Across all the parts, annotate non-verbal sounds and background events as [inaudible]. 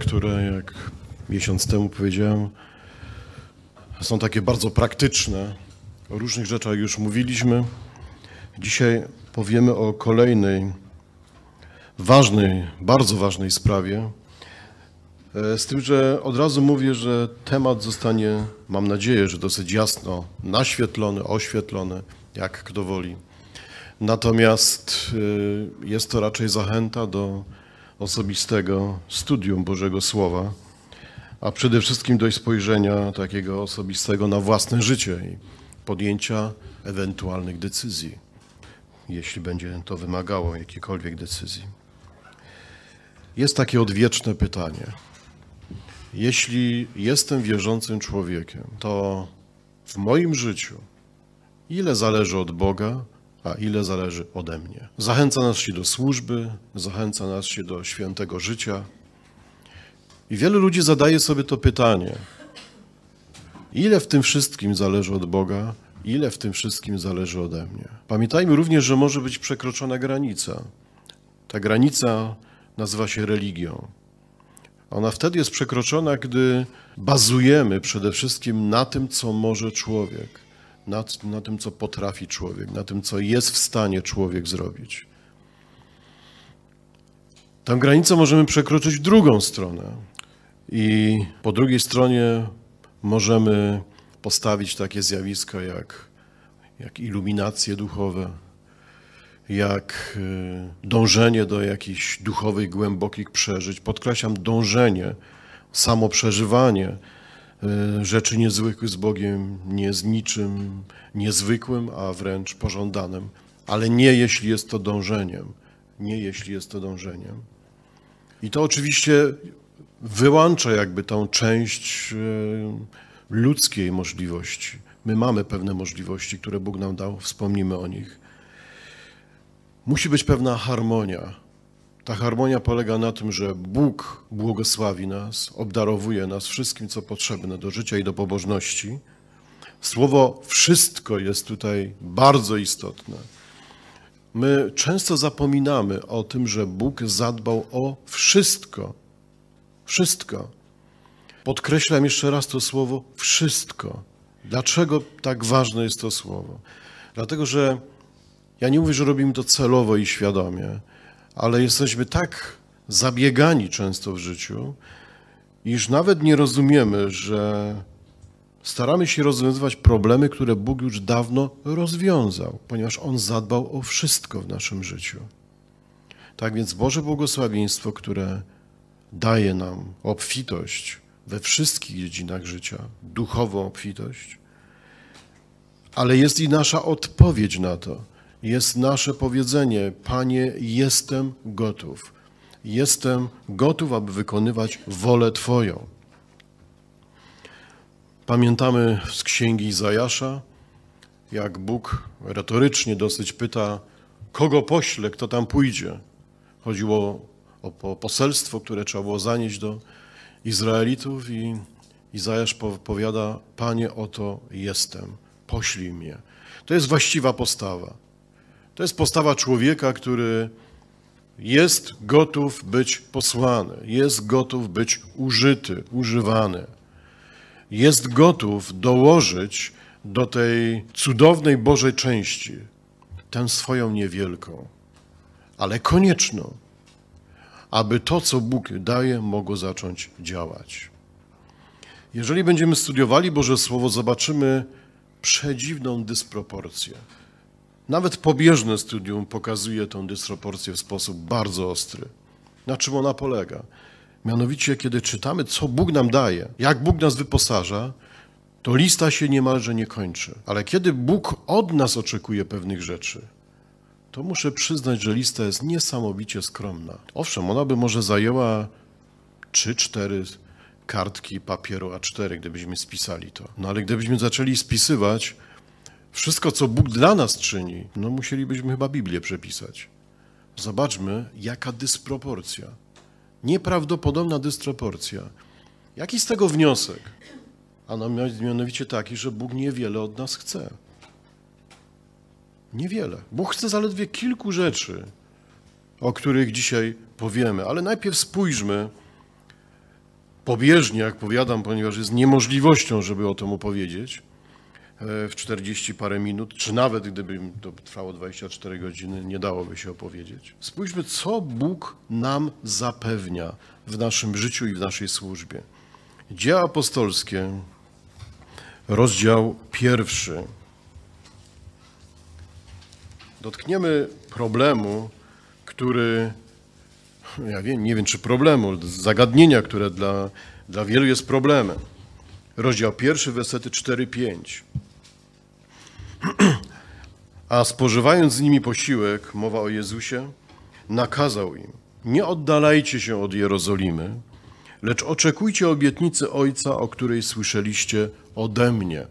które, jak miesiąc temu powiedziałem, są takie bardzo praktyczne. O różnych rzeczach już mówiliśmy. Dzisiaj powiemy o kolejnej ważnej, bardzo ważnej sprawie. E, z tym, że od razu mówię, że temat zostanie, mam nadzieję, że dosyć jasno naświetlony, oświetlony, jak kto woli. Natomiast e, jest to raczej zachęta do osobistego studium Bożego Słowa, a przede wszystkim dość spojrzenia takiego osobistego na własne życie i podjęcia ewentualnych decyzji, jeśli będzie to wymagało jakiejkolwiek decyzji. Jest takie odwieczne pytanie. Jeśli jestem wierzącym człowiekiem, to w moim życiu ile zależy od Boga, a ile zależy ode mnie. Zachęca nas się do służby, zachęca nas się do świętego życia. I wielu ludzi zadaje sobie to pytanie: ile w tym wszystkim zależy od Boga, ile w tym wszystkim zależy ode mnie? Pamiętajmy również, że może być przekroczona granica. Ta granica nazywa się religią. Ona wtedy jest przekroczona, gdy bazujemy przede wszystkim na tym, co może człowiek na, na tym, co potrafi człowiek, na tym, co jest w stanie człowiek zrobić. Tę granicę możemy przekroczyć w drugą stronę i po drugiej stronie możemy postawić takie zjawiska jak, jak iluminacje duchowe, jak y, dążenie do jakichś duchowych, głębokich przeżyć. Podkreślam dążenie, samoprzeżywanie. przeżywanie E, rzeczy niezwykłych z Bogiem, nie z niczym niezwykłym, a wręcz pożądanym, ale nie jeśli jest to dążeniem. Nie jeśli jest to dążeniem. I to oczywiście wyłącza jakby tą część e, ludzkiej możliwości. My mamy pewne możliwości, które Bóg nam dał, wspomnimy o nich. Musi być pewna harmonia ta harmonia polega na tym, że Bóg błogosławi nas, obdarowuje nas wszystkim, co potrzebne do życia i do pobożności. Słowo wszystko jest tutaj bardzo istotne. My często zapominamy o tym, że Bóg zadbał o wszystko. Wszystko. Podkreślam jeszcze raz to słowo wszystko. Dlaczego tak ważne jest to słowo? Dlatego, że ja nie mówię, że robimy to celowo i świadomie ale jesteśmy tak zabiegani często w życiu, iż nawet nie rozumiemy, że staramy się rozwiązywać problemy, które Bóg już dawno rozwiązał, ponieważ On zadbał o wszystko w naszym życiu. Tak więc Boże błogosławieństwo, które daje nam obfitość we wszystkich dziedzinach życia, duchową obfitość, ale jest i nasza odpowiedź na to jest nasze powiedzenie: Panie, jestem gotów. Jestem gotów, aby wykonywać wolę Twoją. Pamiętamy z księgi Izajasza, jak Bóg retorycznie dosyć pyta, kogo pośle, kto tam pójdzie. Chodziło o, o poselstwo, które trzeba było zanieść do Izraelitów i Izajasz powiada, Panie, oto jestem, poślij mnie. To jest właściwa postawa. To jest postawa człowieka, który jest gotów być posłany, jest gotów być użyty, używany, jest gotów dołożyć do tej cudownej Bożej części tę swoją niewielką, ale konieczną, aby to, co Bóg daje, mogło zacząć działać. Jeżeli będziemy studiowali Boże Słowo, zobaczymy przedziwną dysproporcję. Nawet pobieżne studium pokazuje tę dysproporcję w sposób bardzo ostry. Na czym ona polega? Mianowicie, kiedy czytamy, co Bóg nam daje, jak Bóg nas wyposaża, to lista się niemalże nie kończy. Ale kiedy Bóg od nas oczekuje pewnych rzeczy, to muszę przyznać, że lista jest niesamowicie skromna. Owszem, ona by może zajęła 3-4 kartki papieru A4, gdybyśmy spisali to. No ale gdybyśmy zaczęli spisywać, wszystko, co Bóg dla nas czyni, no musielibyśmy chyba Biblię przepisać. Zobaczmy, jaka dysproporcja. Nieprawdopodobna dysproporcja. Jaki z tego wniosek? A mianowicie taki, że Bóg niewiele od nas chce. Niewiele. Bóg chce zaledwie kilku rzeczy, o których dzisiaj powiemy. Ale najpierw spójrzmy pobieżnie, jak powiadam, ponieważ jest niemożliwością, żeby o tym opowiedzieć E, w 40 parę minut, czy nawet gdyby to trwało 24 godziny, nie dałoby się opowiedzieć. Spójrzmy, co Bóg nam zapewnia w naszym życiu i w naszej służbie. Dzieła apostolskie, rozdział pierwszy. Dotkniemy problemu, który, ja wiem, nie wiem czy problemu, zagadnienia, które dla, dla wielu jest problemem. Rozdział pierwszy, wersety 4-5. A spożywając z nimi posiłek, mowa o Jezusie, nakazał im: Nie oddalajcie się od Jerozolimy, lecz oczekujcie obietnicy Ojca, o której słyszeliście ode mnie.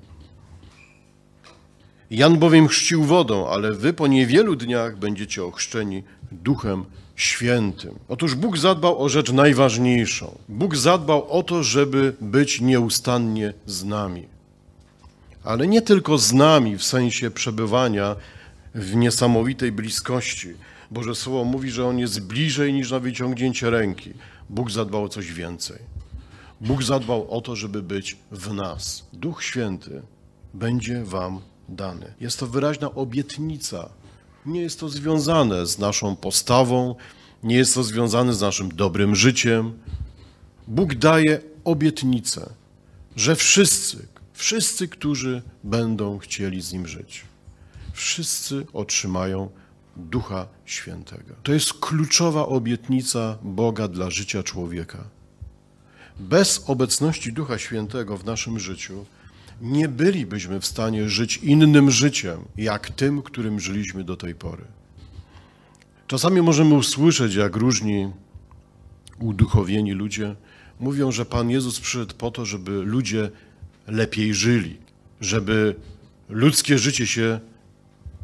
Jan bowiem chrzcił wodą, ale wy po niewielu dniach będziecie ochrzczeni Duchem Świętym. Otóż Bóg zadbał o rzecz najważniejszą. Bóg zadbał o to, żeby być nieustannie z nami ale nie tylko z nami w sensie przebywania w niesamowitej bliskości. Boże Słowo mówi, że On jest bliżej niż na wyciągnięcie ręki. Bóg zadbał o coś więcej. Bóg zadbał o to, żeby być w nas. Duch Święty będzie Wam dany. Jest to wyraźna obietnica. Nie jest to związane z naszą postawą, nie jest to związane z naszym dobrym życiem. Bóg daje obietnicę, że wszyscy, Wszyscy, którzy będą chcieli z Nim żyć, wszyscy otrzymają Ducha Świętego. To jest kluczowa obietnica Boga dla życia człowieka. Bez obecności Ducha Świętego w naszym życiu nie bylibyśmy w stanie żyć innym życiem, jak tym, którym żyliśmy do tej pory. Czasami możemy usłyszeć, jak różni uduchowieni ludzie mówią, że Pan Jezus przyszedł po to, żeby ludzie lepiej żyli, żeby ludzkie życie się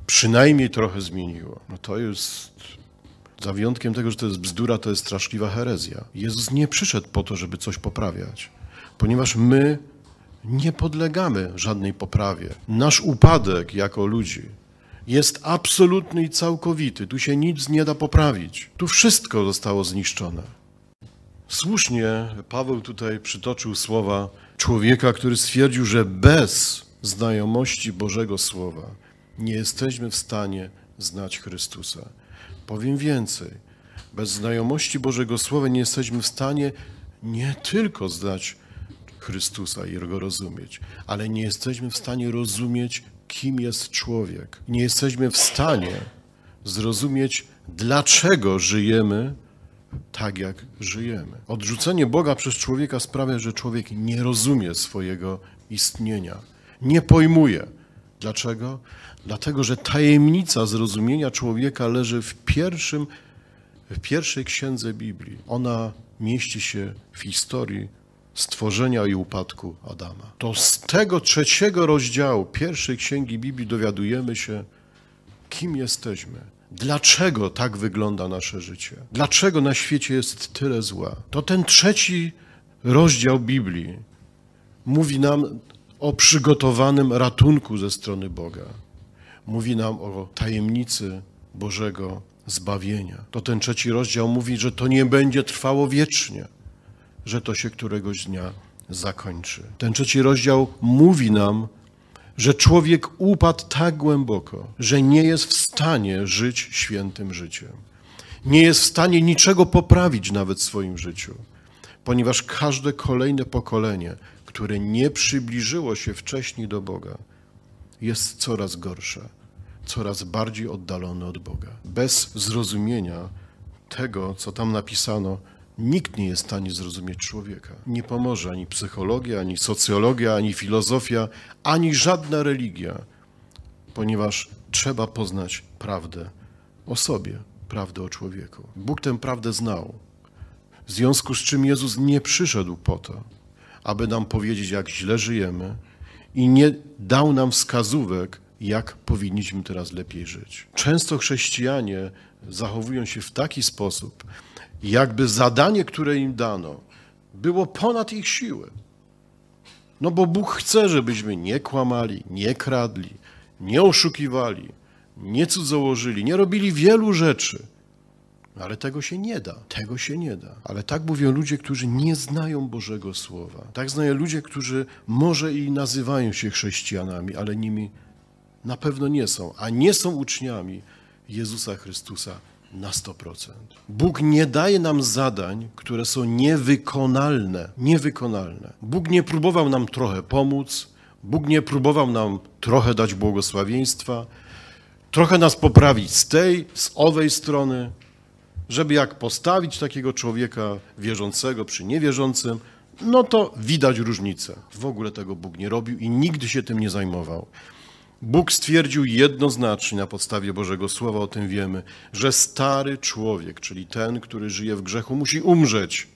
przynajmniej trochę zmieniło. No to jest, za wyjątkiem tego, że to jest bzdura, to jest straszliwa herezja. Jezus nie przyszedł po to, żeby coś poprawiać, ponieważ my nie podlegamy żadnej poprawie. Nasz upadek jako ludzi jest absolutny i całkowity. Tu się nic nie da poprawić. Tu wszystko zostało zniszczone. Słusznie Paweł tutaj przytoczył słowa człowieka, który stwierdził, że bez znajomości Bożego Słowa nie jesteśmy w stanie znać Chrystusa. Powiem więcej, bez znajomości Bożego Słowa nie jesteśmy w stanie nie tylko znać Chrystusa i Jego rozumieć, ale nie jesteśmy w stanie rozumieć, kim jest człowiek. Nie jesteśmy w stanie zrozumieć, dlaczego żyjemy tak, jak żyjemy. Odrzucenie Boga przez człowieka sprawia, że człowiek nie rozumie swojego istnienia, nie pojmuje. Dlaczego? Dlatego, że tajemnica zrozumienia człowieka leży w, pierwszym, w pierwszej księdze Biblii. Ona mieści się w historii stworzenia i upadku Adama. To z tego trzeciego rozdziału pierwszej księgi Biblii dowiadujemy się, kim jesteśmy, Dlaczego tak wygląda nasze życie? Dlaczego na świecie jest tyle zła? To ten trzeci rozdział Biblii mówi nam o przygotowanym ratunku ze strony Boga. Mówi nam o tajemnicy Bożego zbawienia. To ten trzeci rozdział mówi, że to nie będzie trwało wiecznie, że to się któregoś dnia zakończy. Ten trzeci rozdział mówi nam że człowiek upadł tak głęboko, że nie jest w stanie żyć świętym życiem. Nie jest w stanie niczego poprawić nawet w swoim życiu, ponieważ każde kolejne pokolenie, które nie przybliżyło się wcześniej do Boga, jest coraz gorsze, coraz bardziej oddalone od Boga. Bez zrozumienia tego, co tam napisano, Nikt nie jest w stanie zrozumieć człowieka. Nie pomoże ani psychologia, ani socjologia, ani filozofia, ani żadna religia, ponieważ trzeba poznać prawdę o sobie, prawdę o człowieku. Bóg tę prawdę znał, w związku z czym Jezus nie przyszedł po to, aby nam powiedzieć, jak źle żyjemy i nie dał nam wskazówek, jak powinniśmy teraz lepiej żyć. Często chrześcijanie zachowują się w taki sposób, jakby zadanie, które im dano, było ponad ich siły. No bo Bóg chce, żebyśmy nie kłamali, nie kradli, nie oszukiwali, nie cudzołożyli, nie robili wielu rzeczy. Ale tego się nie da. Tego się nie da. Ale tak mówią ludzie, którzy nie znają Bożego Słowa. Tak znają ludzie, którzy może i nazywają się chrześcijanami, ale nimi na pewno nie są, a nie są uczniami Jezusa Chrystusa, na 100%. Bóg nie daje nam zadań, które są niewykonalne. Niewykonalne. Bóg nie próbował nam trochę pomóc, Bóg nie próbował nam trochę dać błogosławieństwa, trochę nas poprawić z tej, z owej strony, żeby jak postawić takiego człowieka wierzącego przy niewierzącym, no to widać różnicę. W ogóle tego Bóg nie robił i nigdy się tym nie zajmował. Bóg stwierdził jednoznacznie na podstawie Bożego Słowa, o tym wiemy, że stary człowiek, czyli ten, który żyje w grzechu, musi umrzeć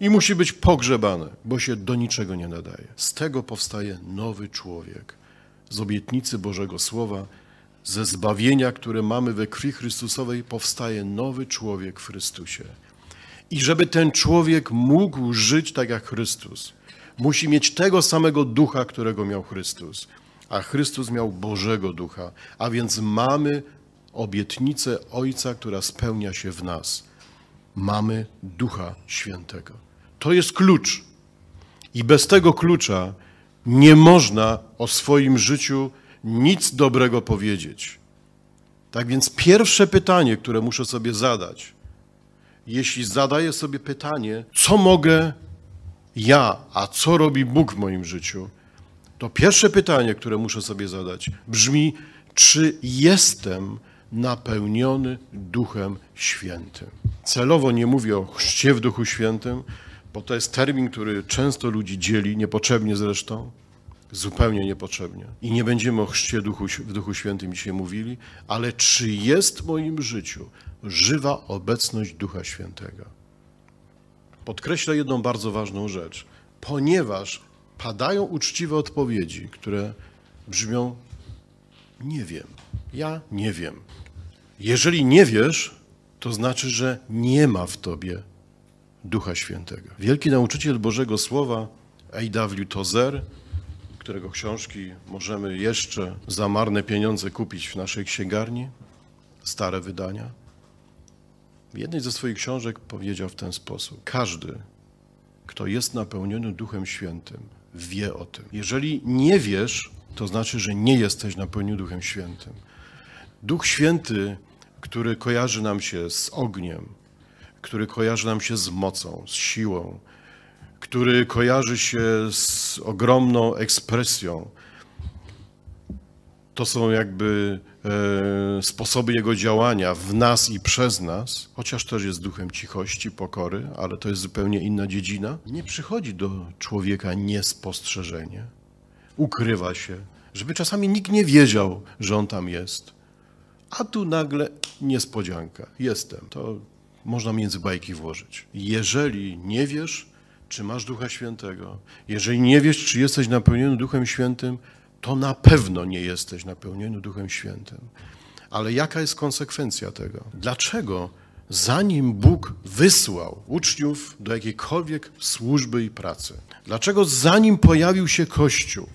i musi być pogrzebany, bo się do niczego nie nadaje. Z tego powstaje nowy człowiek, z obietnicy Bożego Słowa, ze zbawienia, które mamy we krwi Chrystusowej, powstaje nowy człowiek w Chrystusie. I żeby ten człowiek mógł żyć tak jak Chrystus, musi mieć tego samego ducha, którego miał Chrystus a Chrystus miał Bożego Ducha, a więc mamy obietnicę Ojca, która spełnia się w nas. Mamy Ducha Świętego. To jest klucz. I bez tego klucza nie można o swoim życiu nic dobrego powiedzieć. Tak więc pierwsze pytanie, które muszę sobie zadać, jeśli zadaję sobie pytanie, co mogę ja, a co robi Bóg w moim życiu, to pierwsze pytanie, które muszę sobie zadać, brzmi: czy jestem napełniony Duchem Świętym? Celowo nie mówię o chrzcie w Duchu Świętym, bo to jest termin, który często ludzi dzieli, niepotrzebnie zresztą, zupełnie niepotrzebnie. I nie będziemy o chrzcie Duchu, w Duchu Świętym dzisiaj mówili, ale czy jest w moim życiu żywa obecność Ducha Świętego? Podkreślę jedną bardzo ważną rzecz. Ponieważ padają uczciwe odpowiedzi, które brzmią: Nie wiem, ja nie wiem. Jeżeli nie wiesz, to znaczy, że nie ma w tobie Ducha Świętego. Wielki nauczyciel Bożego Słowa, A.W. Tozer, którego książki możemy jeszcze za marne pieniądze kupić w naszej księgarni, stare wydania, w jednej ze swoich książek powiedział w ten sposób: Każdy, kto jest napełniony Duchem Świętym, wie o tym. Jeżeli nie wiesz, to znaczy, że nie jesteś pełni Duchem Świętym. Duch Święty, który kojarzy nam się z ogniem, który kojarzy nam się z mocą, z siłą, który kojarzy się z ogromną ekspresją, to są jakby E, sposoby Jego działania w nas i przez nas, chociaż też jest duchem cichości, pokory, ale to jest zupełnie inna dziedzina, nie przychodzi do człowieka niespostrzeżenie. Ukrywa się, żeby czasami nikt nie wiedział, że on tam jest. A tu nagle niespodzianka. Jestem. To można między bajki włożyć. Jeżeli nie wiesz, czy masz Ducha Świętego, jeżeli nie wiesz, czy jesteś napełniony Duchem Świętym, to na pewno nie jesteś napełniony Duchem Świętym. Ale jaka jest konsekwencja tego? Dlaczego zanim Bóg wysłał uczniów do jakiejkolwiek służby i pracy, dlaczego zanim pojawił się Kościół,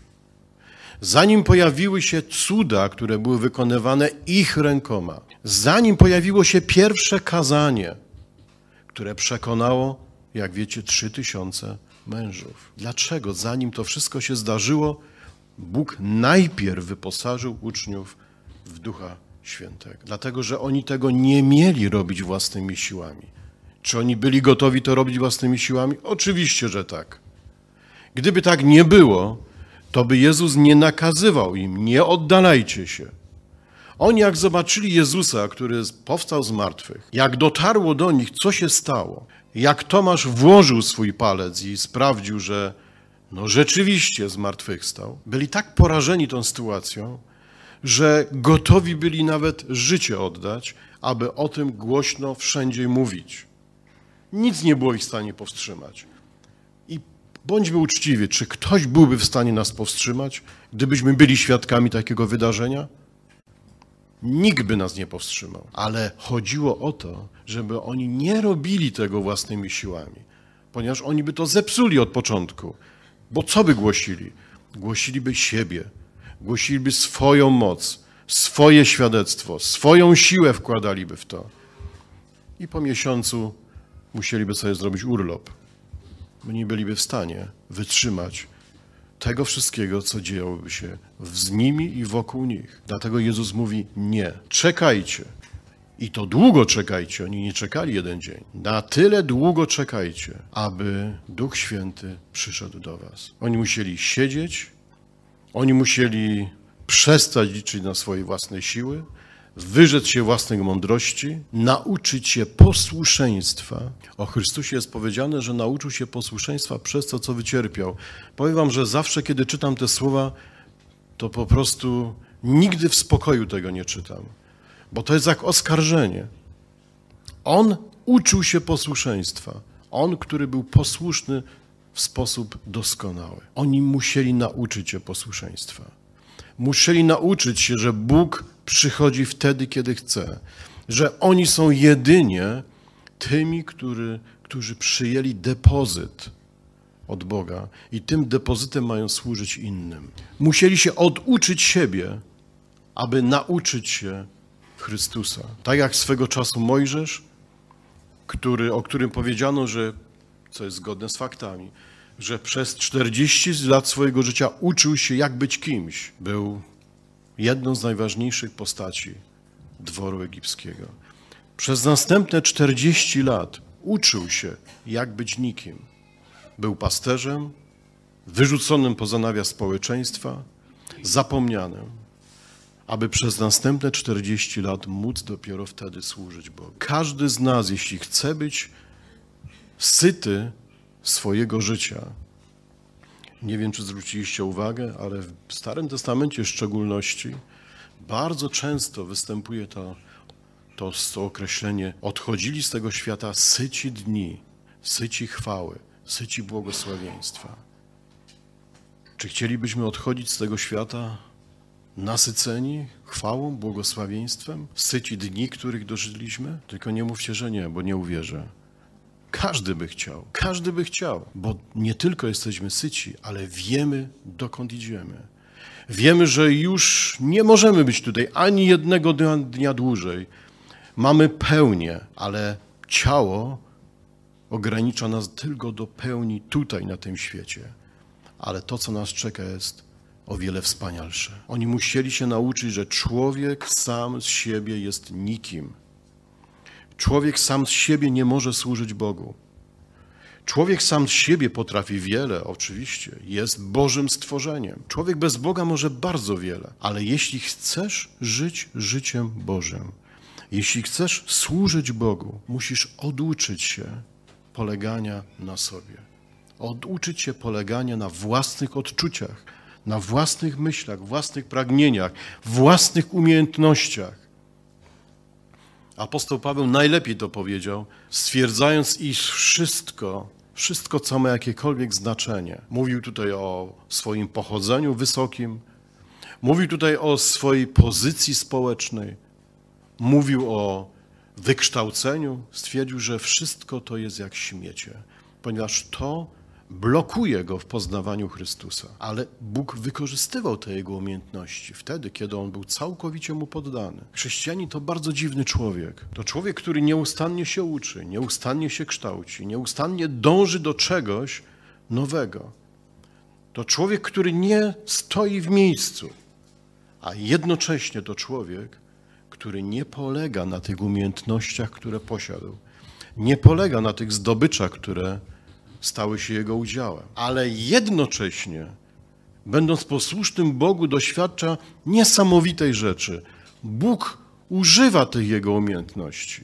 zanim pojawiły się cuda, które były wykonywane ich rękoma, zanim pojawiło się pierwsze kazanie, które przekonało, jak wiecie, trzy tysiące mężów. Dlaczego zanim to wszystko się zdarzyło, Bóg najpierw wyposażył uczniów w Ducha Świętego, dlatego że oni tego nie mieli robić własnymi siłami. Czy oni byli gotowi to robić własnymi siłami? Oczywiście, że tak. Gdyby tak nie było, to by Jezus nie nakazywał im, nie oddalajcie się. Oni jak zobaczyli Jezusa, który powstał z martwych, jak dotarło do nich, co się stało, jak Tomasz włożył swój palec i sprawdził, że no rzeczywiście zmartwychwstał, byli tak porażeni tą sytuacją, że gotowi byli nawet życie oddać, aby o tym głośno wszędzie mówić. Nic nie było ich w stanie powstrzymać. I bądźmy uczciwi, czy ktoś byłby w stanie nas powstrzymać, gdybyśmy byli świadkami takiego wydarzenia? Nikt by nas nie powstrzymał, ale chodziło o to, żeby oni nie robili tego własnymi siłami, ponieważ oni by to zepsuli od początku. Bo co by głosili? Głosiliby siebie, głosiliby swoją moc, swoje świadectwo, swoją siłę wkładaliby w to. I po miesiącu musieliby sobie zrobić urlop, nie byliby w stanie wytrzymać tego wszystkiego, co działoby się z nimi i wokół nich. Dlatego Jezus mówi: Nie, czekajcie i to długo czekajcie, oni nie czekali jeden dzień. Na tyle długo czekajcie, aby Duch Święty przyszedł do Was. Oni musieli siedzieć, oni musieli przestać liczyć na swoje własne siły, wyrzec się własnych mądrości, nauczyć się posłuszeństwa. O Chrystusie jest powiedziane, że nauczył się posłuszeństwa przez to, co wycierpiał. Powiem Wam, że zawsze, kiedy czytam te słowa, to po prostu nigdy w spokoju tego nie czytam bo to jest jak oskarżenie. On uczył się posłuszeństwa. On, który był posłuszny w sposób doskonały. Oni musieli nauczyć się posłuszeństwa. Musieli nauczyć się, że Bóg przychodzi wtedy, kiedy chce, że oni są jedynie tymi, który, którzy przyjęli depozyt od Boga i tym depozytem mają służyć innym. Musieli się oduczyć siebie, aby nauczyć się Chrystusa. Tak jak swego czasu Mojżesz, który, o którym powiedziano, że, co jest zgodne z faktami, że przez 40 lat swojego życia uczył się, jak być kimś. Był jedną z najważniejszych postaci dworu egipskiego. Przez następne 40 lat uczył się, jak być nikim. Był pasterzem, wyrzuconym poza nawias społeczeństwa, zapomnianym aby przez następne 40 lat móc dopiero wtedy służyć Bogu. Każdy z nas, jeśli chce być syty swojego życia, nie wiem, czy zwróciliście uwagę, ale w Starym Testamencie w szczególności bardzo często występuje to, to, to określenie odchodzili z tego świata syci dni, syci chwały, syci błogosławieństwa. Czy chcielibyśmy odchodzić z tego świata nasyceni chwałą, błogosławieństwem, syci dni, których dożyliśmy? Tylko nie mówcie, że nie, bo nie uwierzę. Każdy by chciał, każdy by chciał, bo nie tylko jesteśmy syci, ale wiemy, dokąd idziemy. Wiemy, że już nie możemy być tutaj ani jednego dnia, dnia dłużej. Mamy pełnię, ale ciało ogranicza nas tylko do pełni tutaj, na tym świecie. Ale to, co nas czeka, jest o wiele wspanialsze. Oni musieli się nauczyć, że człowiek sam z siebie jest nikim. Człowiek sam z siebie nie może służyć Bogu. Człowiek sam z siebie potrafi wiele, oczywiście, jest Bożym stworzeniem. Człowiek bez Boga może bardzo wiele, ale jeśli chcesz żyć życiem Bożym, jeśli chcesz służyć Bogu, musisz oduczyć się polegania na sobie, oduczyć się polegania na własnych odczuciach, na własnych myślach, własnych pragnieniach, własnych umiejętnościach. Apostoł Paweł najlepiej to powiedział, stwierdzając, iż wszystko, wszystko, co ma jakiekolwiek znaczenie, mówił tutaj o swoim pochodzeniu wysokim, mówił tutaj o swojej pozycji społecznej, mówił o wykształceniu, stwierdził, że wszystko to jest jak śmiecie, ponieważ to blokuje go w poznawaniu Chrystusa. Ale Bóg wykorzystywał te jego umiejętności wtedy, kiedy on był całkowicie mu poddany. Chrześcijanin to bardzo dziwny człowiek. To człowiek, który nieustannie się uczy, nieustannie się kształci, nieustannie dąży do czegoś nowego. To człowiek, który nie stoi w miejscu, a jednocześnie to człowiek, który nie polega na tych umiejętnościach, które posiadał. Nie polega na tych zdobyczach, które stały się jego udziałem. Ale jednocześnie, będąc posłusznym Bogu, doświadcza niesamowitej rzeczy. Bóg używa tych jego umiejętności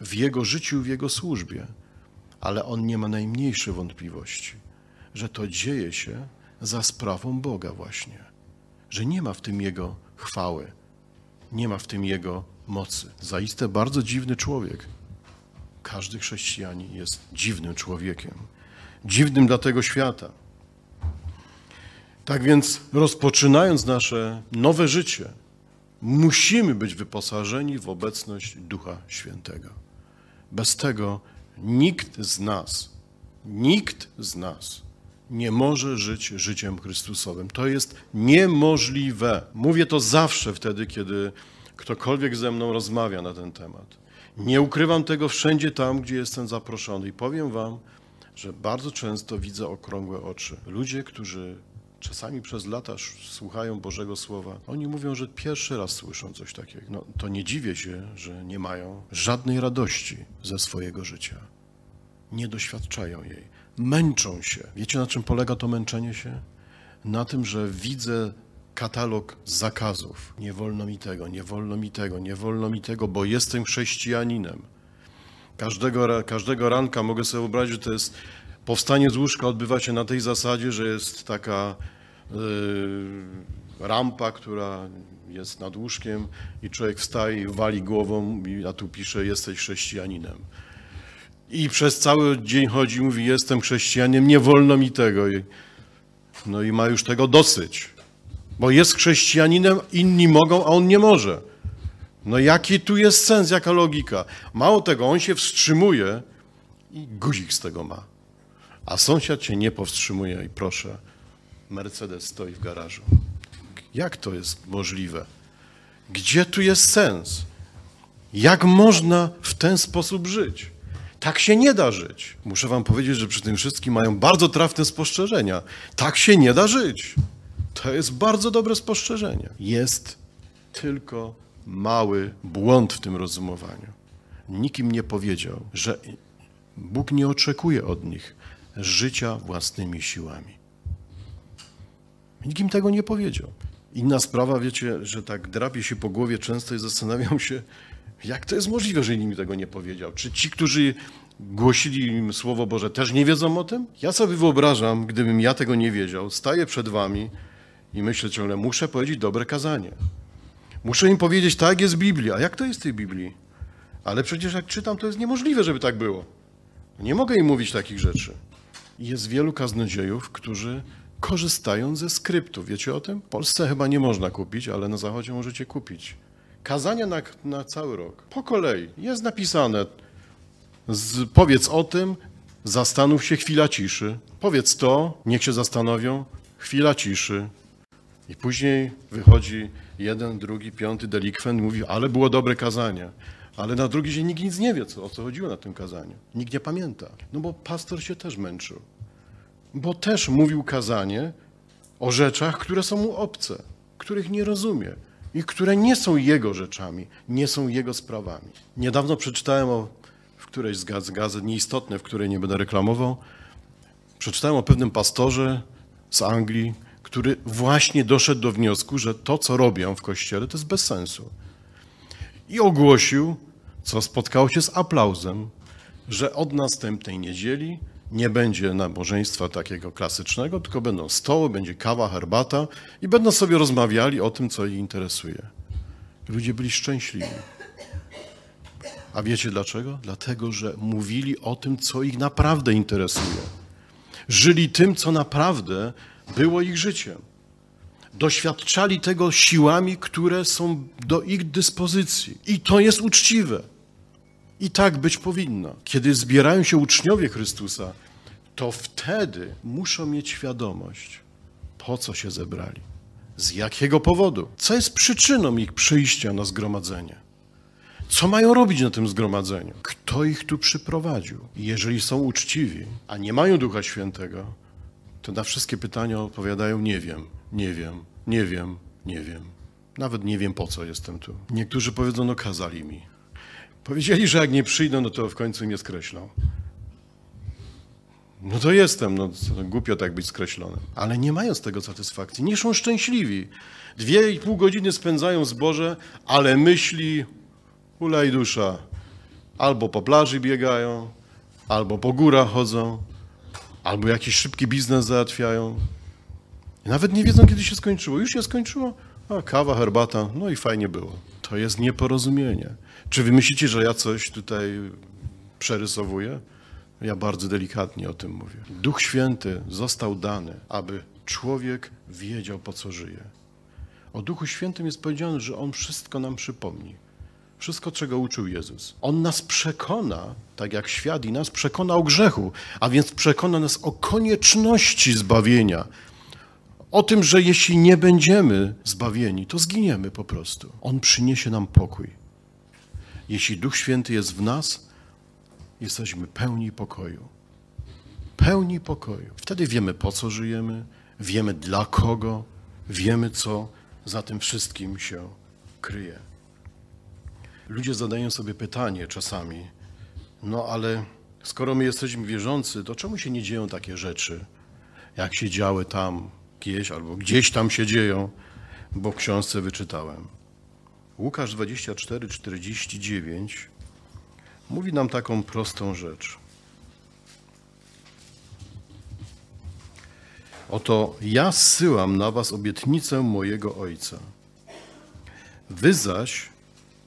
w jego życiu, w jego służbie, ale on nie ma najmniejszej wątpliwości, że to dzieje się za sprawą Boga właśnie, że nie ma w tym jego chwały, nie ma w tym jego mocy. Zaiste bardzo dziwny człowiek. Każdy chrześcijanin jest dziwnym człowiekiem dziwnym dla tego świata. Tak więc, rozpoczynając nasze nowe życie, musimy być wyposażeni w obecność Ducha Świętego. Bez tego nikt z nas, nikt z nas nie może żyć życiem Chrystusowym. To jest niemożliwe. Mówię to zawsze wtedy, kiedy ktokolwiek ze mną rozmawia na ten temat. Nie ukrywam tego wszędzie tam, gdzie jestem zaproszony i powiem Wam, że bardzo często widzę okrągłe oczy. Ludzie, którzy czasami przez lata słuchają Bożego Słowa, oni mówią, że pierwszy raz słyszą coś takiego. No, to nie dziwię się, że nie mają żadnej radości ze swojego życia. Nie doświadczają jej. Męczą się. Wiecie, na czym polega to męczenie się? Na tym, że widzę katalog zakazów. Nie wolno mi tego, nie wolno mi tego, nie wolno mi tego, bo jestem chrześcijaninem. Każdego, każdego ranka mogę sobie wyobrazić, że to jest powstanie z łóżka odbywa się na tej zasadzie, że jest taka y, rampa, która jest nad łóżkiem i człowiek wstaje i wali głową, a tu pisze jesteś chrześcijaninem. I przez cały dzień chodzi i mówi jestem chrześcijaninem, nie wolno mi tego. No i ma już tego dosyć, bo jest chrześcijaninem, inni mogą, a on nie może. No jaki tu jest sens, jaka logika? Mało tego, on się wstrzymuje i guzik z tego ma. A sąsiad się nie powstrzymuje i proszę, Mercedes stoi w garażu. Jak to jest możliwe? Gdzie tu jest sens? Jak można w ten sposób żyć? Tak się nie da żyć. Muszę wam powiedzieć, że przy tym wszystkim mają bardzo trafne spostrzeżenia. Tak się nie da żyć. To jest bardzo dobre spostrzeżenie. Jest tylko mały błąd w tym rozumowaniu. Nikim nie powiedział, że Bóg nie oczekuje od nich życia własnymi siłami. Nikim tego nie powiedział. Inna sprawa, wiecie, że tak drapie się po głowie często i zastanawiam się, jak to jest możliwe, że mi tego nie powiedział? Czy ci, którzy głosili im Słowo Boże, też nie wiedzą o tym? Ja sobie wyobrażam, gdybym ja tego nie wiedział, staję przed wami i myślę ciągle, muszę powiedzieć dobre kazanie. Muszę im powiedzieć, tak jest Biblia. A jak to jest w tej Biblii? Ale przecież jak czytam, to jest niemożliwe, żeby tak było. Nie mogę im mówić takich rzeczy. Jest wielu kaznodziejów, którzy korzystają ze skryptu. Wiecie o tym? W Polsce chyba nie można kupić, ale na Zachodzie możecie kupić. Kazania na, na cały rok. Po kolei. Jest napisane. Z, powiedz o tym, zastanów się, chwila ciszy. Powiedz to, niech się zastanowią, chwila ciszy. I później wychodzi jeden, drugi, piąty delikwent, mówi, ale było dobre kazanie. Ale na drugi dzień nikt nic nie wie, co, o co chodziło na tym kazaniu. Nikt nie pamięta. No bo pastor się też męczył. Bo też mówił kazanie o rzeczach, które są mu obce, których nie rozumie i które nie są jego rzeczami, nie są jego sprawami. Niedawno przeczytałem o, w którejś z gazet, gazet nieistotne, w której nie będę reklamował, przeczytałem o pewnym pastorze z Anglii, który właśnie doszedł do wniosku, że to, co robią w kościele, to jest bez sensu. I ogłosił, co spotkało się z aplauzem, że od następnej niedzieli nie będzie nabożeństwa takiego klasycznego, tylko będą stoły, będzie kawa, herbata i będą sobie rozmawiali o tym, co ich interesuje. Ludzie byli szczęśliwi. A wiecie dlaczego? Dlatego, że mówili o tym, co ich naprawdę interesuje. Żyli tym, co naprawdę było ich życiem. Doświadczali tego siłami, które są do ich dyspozycji. I to jest uczciwe. I tak być powinno. Kiedy zbierają się uczniowie Chrystusa, to wtedy muszą mieć świadomość, po co się zebrali, z jakiego powodu, co jest przyczyną ich przyjścia na zgromadzenie, co mają robić na tym zgromadzeniu, kto ich tu przyprowadził. Jeżeli są uczciwi, a nie mają Ducha Świętego, to na wszystkie pytania odpowiadają nie wiem, nie wiem, nie wiem, nie wiem. Nawet nie wiem po co jestem tu. Niektórzy powiedzą, no kazali mi. Powiedzieli, że jak nie przyjdą, no to w końcu mnie skreślą. No to jestem, no głupio tak być skreślonym. Ale nie mają z tego satysfakcji, nie są szczęśliwi. Dwie i pół godziny spędzają w zborze, ale myśli, ulej dusza, albo po plaży biegają, albo po górach chodzą, albo jakiś szybki biznes załatwiają. I nawet nie wiedzą, kiedy się skończyło. Już się skończyło? A, kawa, herbata, no i fajnie było. To jest nieporozumienie. Czy wy myślicie, że ja coś tutaj przerysowuję? Ja bardzo delikatnie o tym mówię. Duch Święty został dany, aby człowiek wiedział, po co żyje. O Duchu Świętym jest powiedziane, że On wszystko nam przypomni wszystko, czego uczył Jezus. On nas przekona, tak jak świat i nas przekona o grzechu, a więc przekona nas o konieczności zbawienia. O tym, że jeśli nie będziemy zbawieni, to zginiemy po prostu. On przyniesie nam pokój. Jeśli Duch Święty jest w nas, jesteśmy pełni pokoju. Pełni pokoju. Wtedy wiemy, po co żyjemy, wiemy dla kogo, wiemy, co za tym wszystkim się kryje ludzie zadają sobie pytanie czasami, no ale skoro my jesteśmy wierzący, to czemu się nie dzieją takie rzeczy, jak się działy tam gdzieś albo gdzieś tam się dzieją, bo w książce wyczytałem. Łukasz 24, 49 mówi nam taką prostą rzecz. Oto ja zsyłam na was obietnicę mojego Ojca. Wy zaś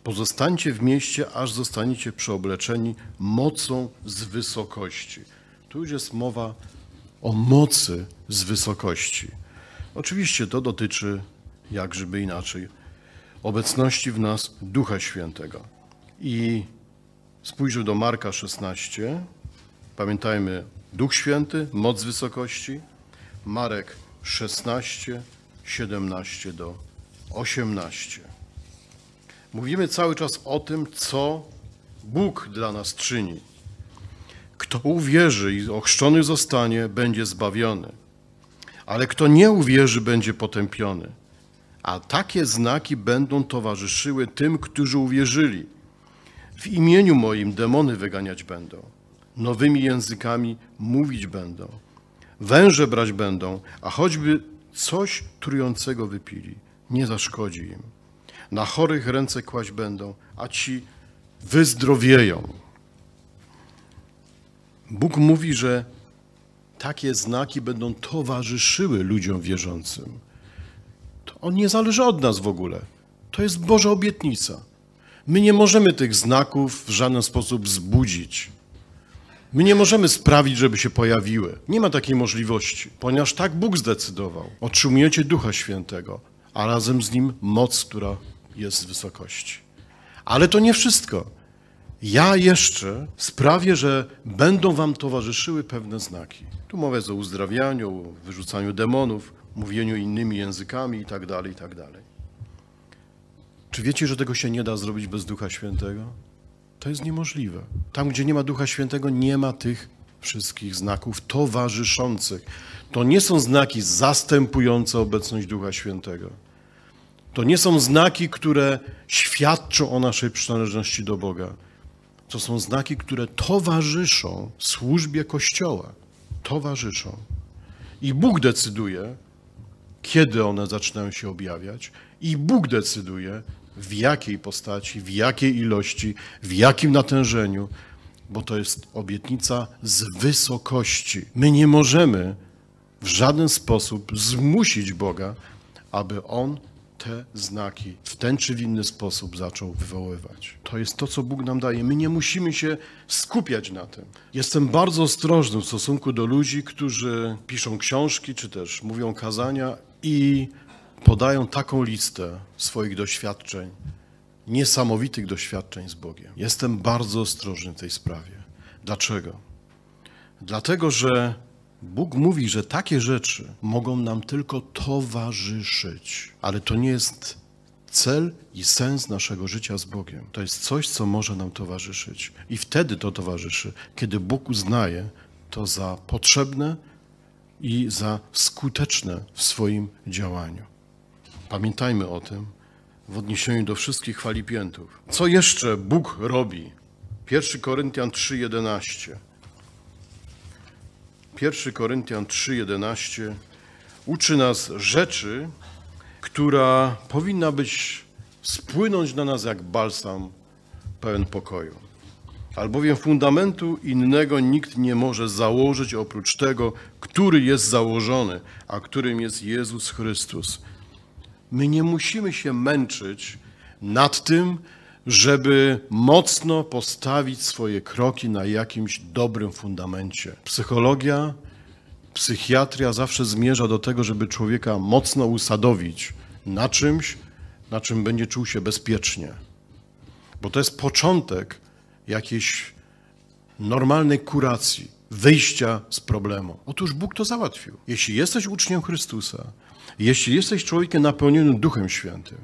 Pozostańcie w mieście, aż zostaniecie przeobleczeni mocą z wysokości. Tu już jest mowa o mocy z wysokości. Oczywiście to dotyczy, jak inaczej, obecności w nas Ducha Świętego. I spójrzmy do Marka 16. Pamiętajmy, Duch Święty, moc wysokości. Marek 16, 17 do 18 mówimy cały czas o tym, co Bóg dla nas czyni. Kto uwierzy i ochrzczony zostanie, będzie zbawiony, ale kto nie uwierzy, będzie potępiony. A takie znaki będą towarzyszyły tym, którzy uwierzyli. W imieniu moim demony wyganiać będą, nowymi językami mówić będą, węże brać będą, a choćby coś trującego wypili, nie zaszkodzi im na chorych ręce kłaść będą, a ci wyzdrowieją. Bóg mówi, że takie znaki będą towarzyszyły ludziom wierzącym. To on nie zależy od nas w ogóle. To jest Boża obietnica. My nie możemy tych znaków w żaden sposób zbudzić. My nie możemy sprawić, żeby się pojawiły. Nie ma takiej możliwości, ponieważ tak Bóg zdecydował. Otrzymujecie Ducha Świętego, a razem z Nim moc, która jest z wysokości. Ale to nie wszystko. Ja jeszcze sprawię, że będą wam towarzyszyły pewne znaki. Tu mowa jest o uzdrawianiu, o wyrzucaniu demonów, mówieniu innymi językami itd., tak itd. Tak Czy wiecie, że tego się nie da zrobić bez Ducha Świętego? To jest niemożliwe. Tam, gdzie nie ma Ducha Świętego, nie ma tych wszystkich znaków towarzyszących. To nie są znaki zastępujące obecność Ducha Świętego. To nie są znaki, które świadczą o naszej przynależności do Boga. To są znaki, które towarzyszą służbie Kościoła. Towarzyszą. I Bóg decyduje, kiedy one zaczynają się objawiać, i Bóg decyduje, w jakiej postaci, w jakiej ilości, w jakim natężeniu, bo to jest obietnica z wysokości. My nie możemy w żaden sposób zmusić Boga, aby On te znaki w ten czy w inny sposób zaczął wywoływać. To jest to, co Bóg nam daje. My nie musimy się skupiać na tym. Jestem bardzo ostrożny w stosunku do ludzi, którzy piszą książki czy też mówią kazania i podają taką listę swoich doświadczeń, niesamowitych doświadczeń z Bogiem. Jestem bardzo ostrożny w tej sprawie. Dlaczego? Dlatego, że Bóg mówi, że takie rzeczy mogą nam tylko towarzyszyć, ale to nie jest cel i sens naszego życia z Bogiem. To jest coś, co może nam towarzyszyć. I wtedy to towarzyszy, kiedy Bóg uznaje to za potrzebne i za skuteczne w swoim działaniu. Pamiętajmy o tym w odniesieniu do wszystkich chwalipiętów. Co jeszcze Bóg robi? 1 Koryntian 3:11. 1 Koryntian 3:11 uczy nas rzeczy, która powinna być spłynąć na nas jak balsam pełen pokoju. Albowiem fundamentu innego nikt nie może założyć oprócz tego, który jest założony, a którym jest Jezus Chrystus. My nie musimy się męczyć nad tym, żeby mocno postawić swoje kroki na jakimś dobrym fundamencie. Psychologia, psychiatria zawsze zmierza do tego, żeby człowieka mocno usadowić na czymś, na czym będzie czuł się bezpiecznie. Bo to jest początek jakiejś normalnej kuracji, wyjścia z problemu. Otóż Bóg to załatwił. Jeśli jesteś uczniem Chrystusa, jeśli jesteś człowiekiem napełnionym Duchem Świętym,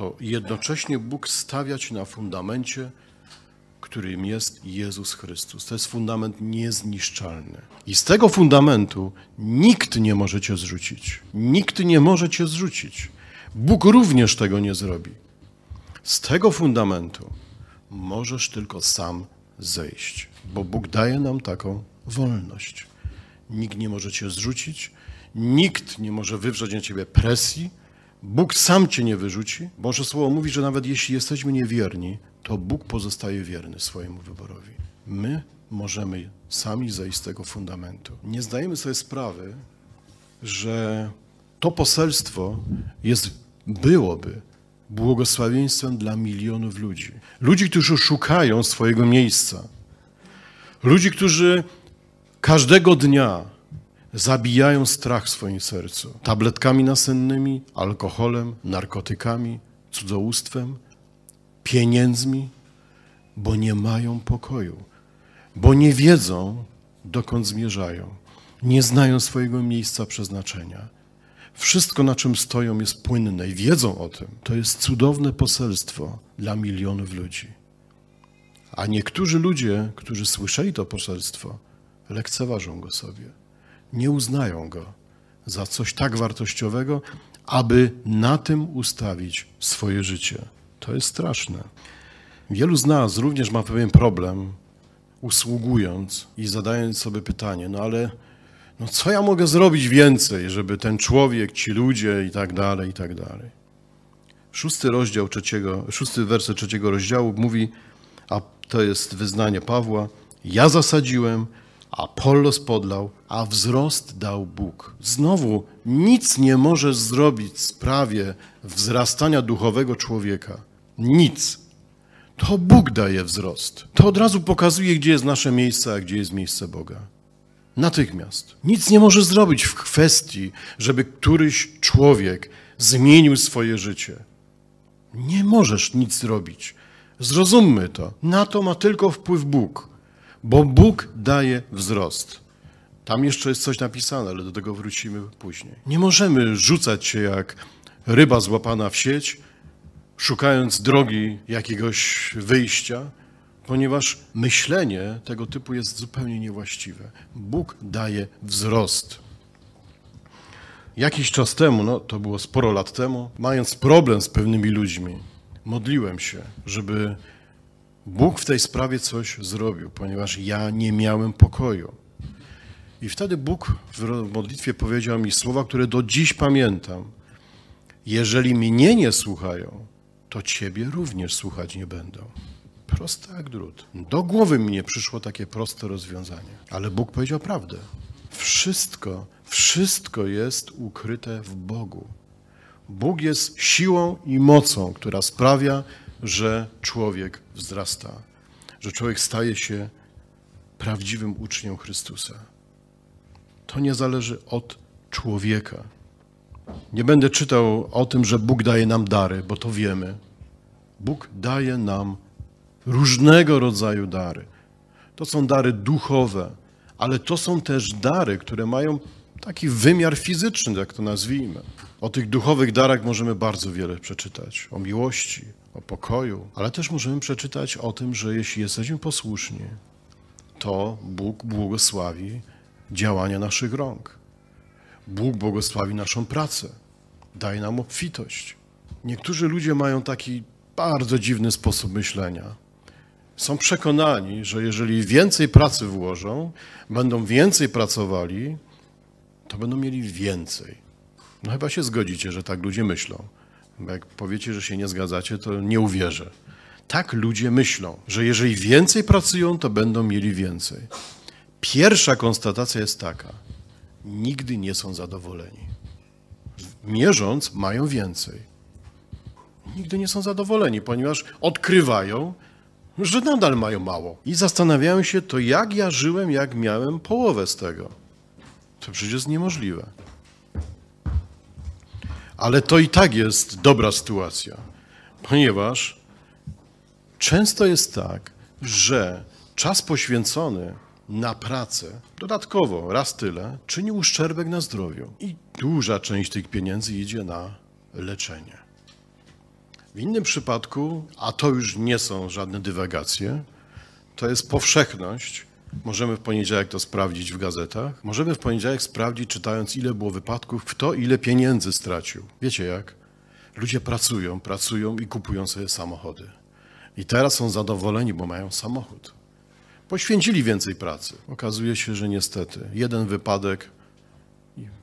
to jednocześnie Bóg stawiać na fundamencie, którym jest Jezus Chrystus. To jest fundament niezniszczalny. I z tego fundamentu nikt nie może cię zrzucić. Nikt nie może cię zrzucić. Bóg również tego nie zrobi. Z tego fundamentu możesz tylko sam zejść, bo Bóg daje nam taką wolność. Nikt nie może cię zrzucić, nikt nie może wywrzeć na ciebie presji, Bóg sam cię nie wyrzuci. Boże Słowo mówi, że nawet jeśli jesteśmy niewierni, to Bóg pozostaje wierny swojemu wyborowi. My możemy sami zejść z tego fundamentu. Nie zdajemy sobie sprawy, że to poselstwo jest, byłoby błogosławieństwem dla milionów ludzi. Ludzi, którzy szukają swojego miejsca. Ludzi, którzy każdego dnia zabijają strach w swoim sercu. Tabletkami nasennymi, alkoholem, narkotykami, cudzołóstwem, pieniędzmi, bo nie mają pokoju, bo nie wiedzą, dokąd zmierzają, nie znają swojego miejsca przeznaczenia. Wszystko, na czym stoją, jest płynne i wiedzą o tym. To jest cudowne poselstwo dla milionów ludzi. A niektórzy ludzie, którzy słyszeli to poselstwo, lekceważą go sobie nie uznają go za coś tak wartościowego, aby na tym ustawić swoje życie. To jest straszne. Wielu z nas również ma pewien problem, usługując i zadając sobie pytanie, no ale no co ja mogę zrobić więcej, żeby ten człowiek, ci ludzie i tak dalej, i tak dalej. Szósty rozdział trzeciego, szósty werset trzeciego rozdziału mówi, a to jest wyznanie Pawła, ja zasadziłem, a spodlał, a wzrost dał Bóg. Znowu nic nie możesz zrobić w sprawie wzrastania duchowego człowieka. Nic. To Bóg daje wzrost. To od razu pokazuje, gdzie jest nasze miejsce, a gdzie jest miejsce Boga. Natychmiast. Nic nie możesz zrobić w kwestii, żeby któryś człowiek zmienił swoje życie. Nie możesz nic zrobić. Zrozummy to. Na to ma tylko wpływ Bóg bo Bóg daje wzrost. Tam jeszcze jest coś napisane, ale do tego wrócimy później. Nie możemy rzucać się jak ryba złapana w sieć, szukając drogi jakiegoś wyjścia, ponieważ myślenie tego typu jest zupełnie niewłaściwe. Bóg daje wzrost. Jakiś czas temu, no to było sporo lat temu, mając problem z pewnymi ludźmi, modliłem się, żeby Bóg w tej sprawie coś zrobił, ponieważ ja nie miałem pokoju. I wtedy Bóg w modlitwie powiedział mi słowa, które do dziś pamiętam. Jeżeli mnie nie słuchają, to ciebie również słuchać nie będą. Proste jak drut. Do głowy mi nie przyszło takie proste rozwiązanie. Ale Bóg powiedział prawdę. Wszystko, wszystko jest ukryte w Bogu. Bóg jest siłą i mocą, która sprawia, że człowiek wzrasta, że człowiek staje się prawdziwym uczniem Chrystusa. To nie zależy od człowieka. Nie będę czytał o tym, że Bóg daje nam dary, bo to wiemy. Bóg daje nam różnego rodzaju dary. To są dary duchowe, ale to są też dary, które mają taki wymiar fizyczny, jak to nazwijmy. O tych duchowych darach możemy bardzo wiele przeczytać. O miłości, o pokoju, ale też możemy przeczytać o tym, że jeśli jesteśmy posłuszni, to Bóg błogosławi działania naszych rąk. Bóg błogosławi naszą pracę, daje nam obfitość. Niektórzy ludzie mają taki bardzo dziwny sposób myślenia. Są przekonani, że jeżeli więcej pracy włożą, będą więcej pracowali, to będą mieli więcej. No chyba się zgodzicie, że tak ludzie myślą. Bo jak powiecie, że się nie zgadzacie, to nie uwierzę. Tak ludzie myślą, że jeżeli więcej pracują, to będą mieli więcej. Pierwsza konstatacja jest taka: nigdy nie są zadowoleni. Mierząc, mają więcej. Nigdy nie są zadowoleni, ponieważ odkrywają, że nadal mają mało. I zastanawiają się, to jak ja żyłem, jak miałem połowę z tego. To przecież jest niemożliwe. Ale to i tak jest dobra sytuacja, ponieważ często jest tak, że czas poświęcony na pracę, dodatkowo raz tyle, czyni uszczerbek na zdrowiu. I duża część tych pieniędzy idzie na leczenie. W innym przypadku, a to już nie są żadne dywagacje, to jest powszechność, Możemy w poniedziałek to sprawdzić w gazetach. Możemy w poniedziałek sprawdzić, czytając, ile było wypadków, kto ile pieniędzy stracił. Wiecie jak? Ludzie pracują, pracują i kupują sobie samochody. I teraz są zadowoleni, bo mają samochód. Poświęcili więcej pracy. Okazuje się, że niestety jeden wypadek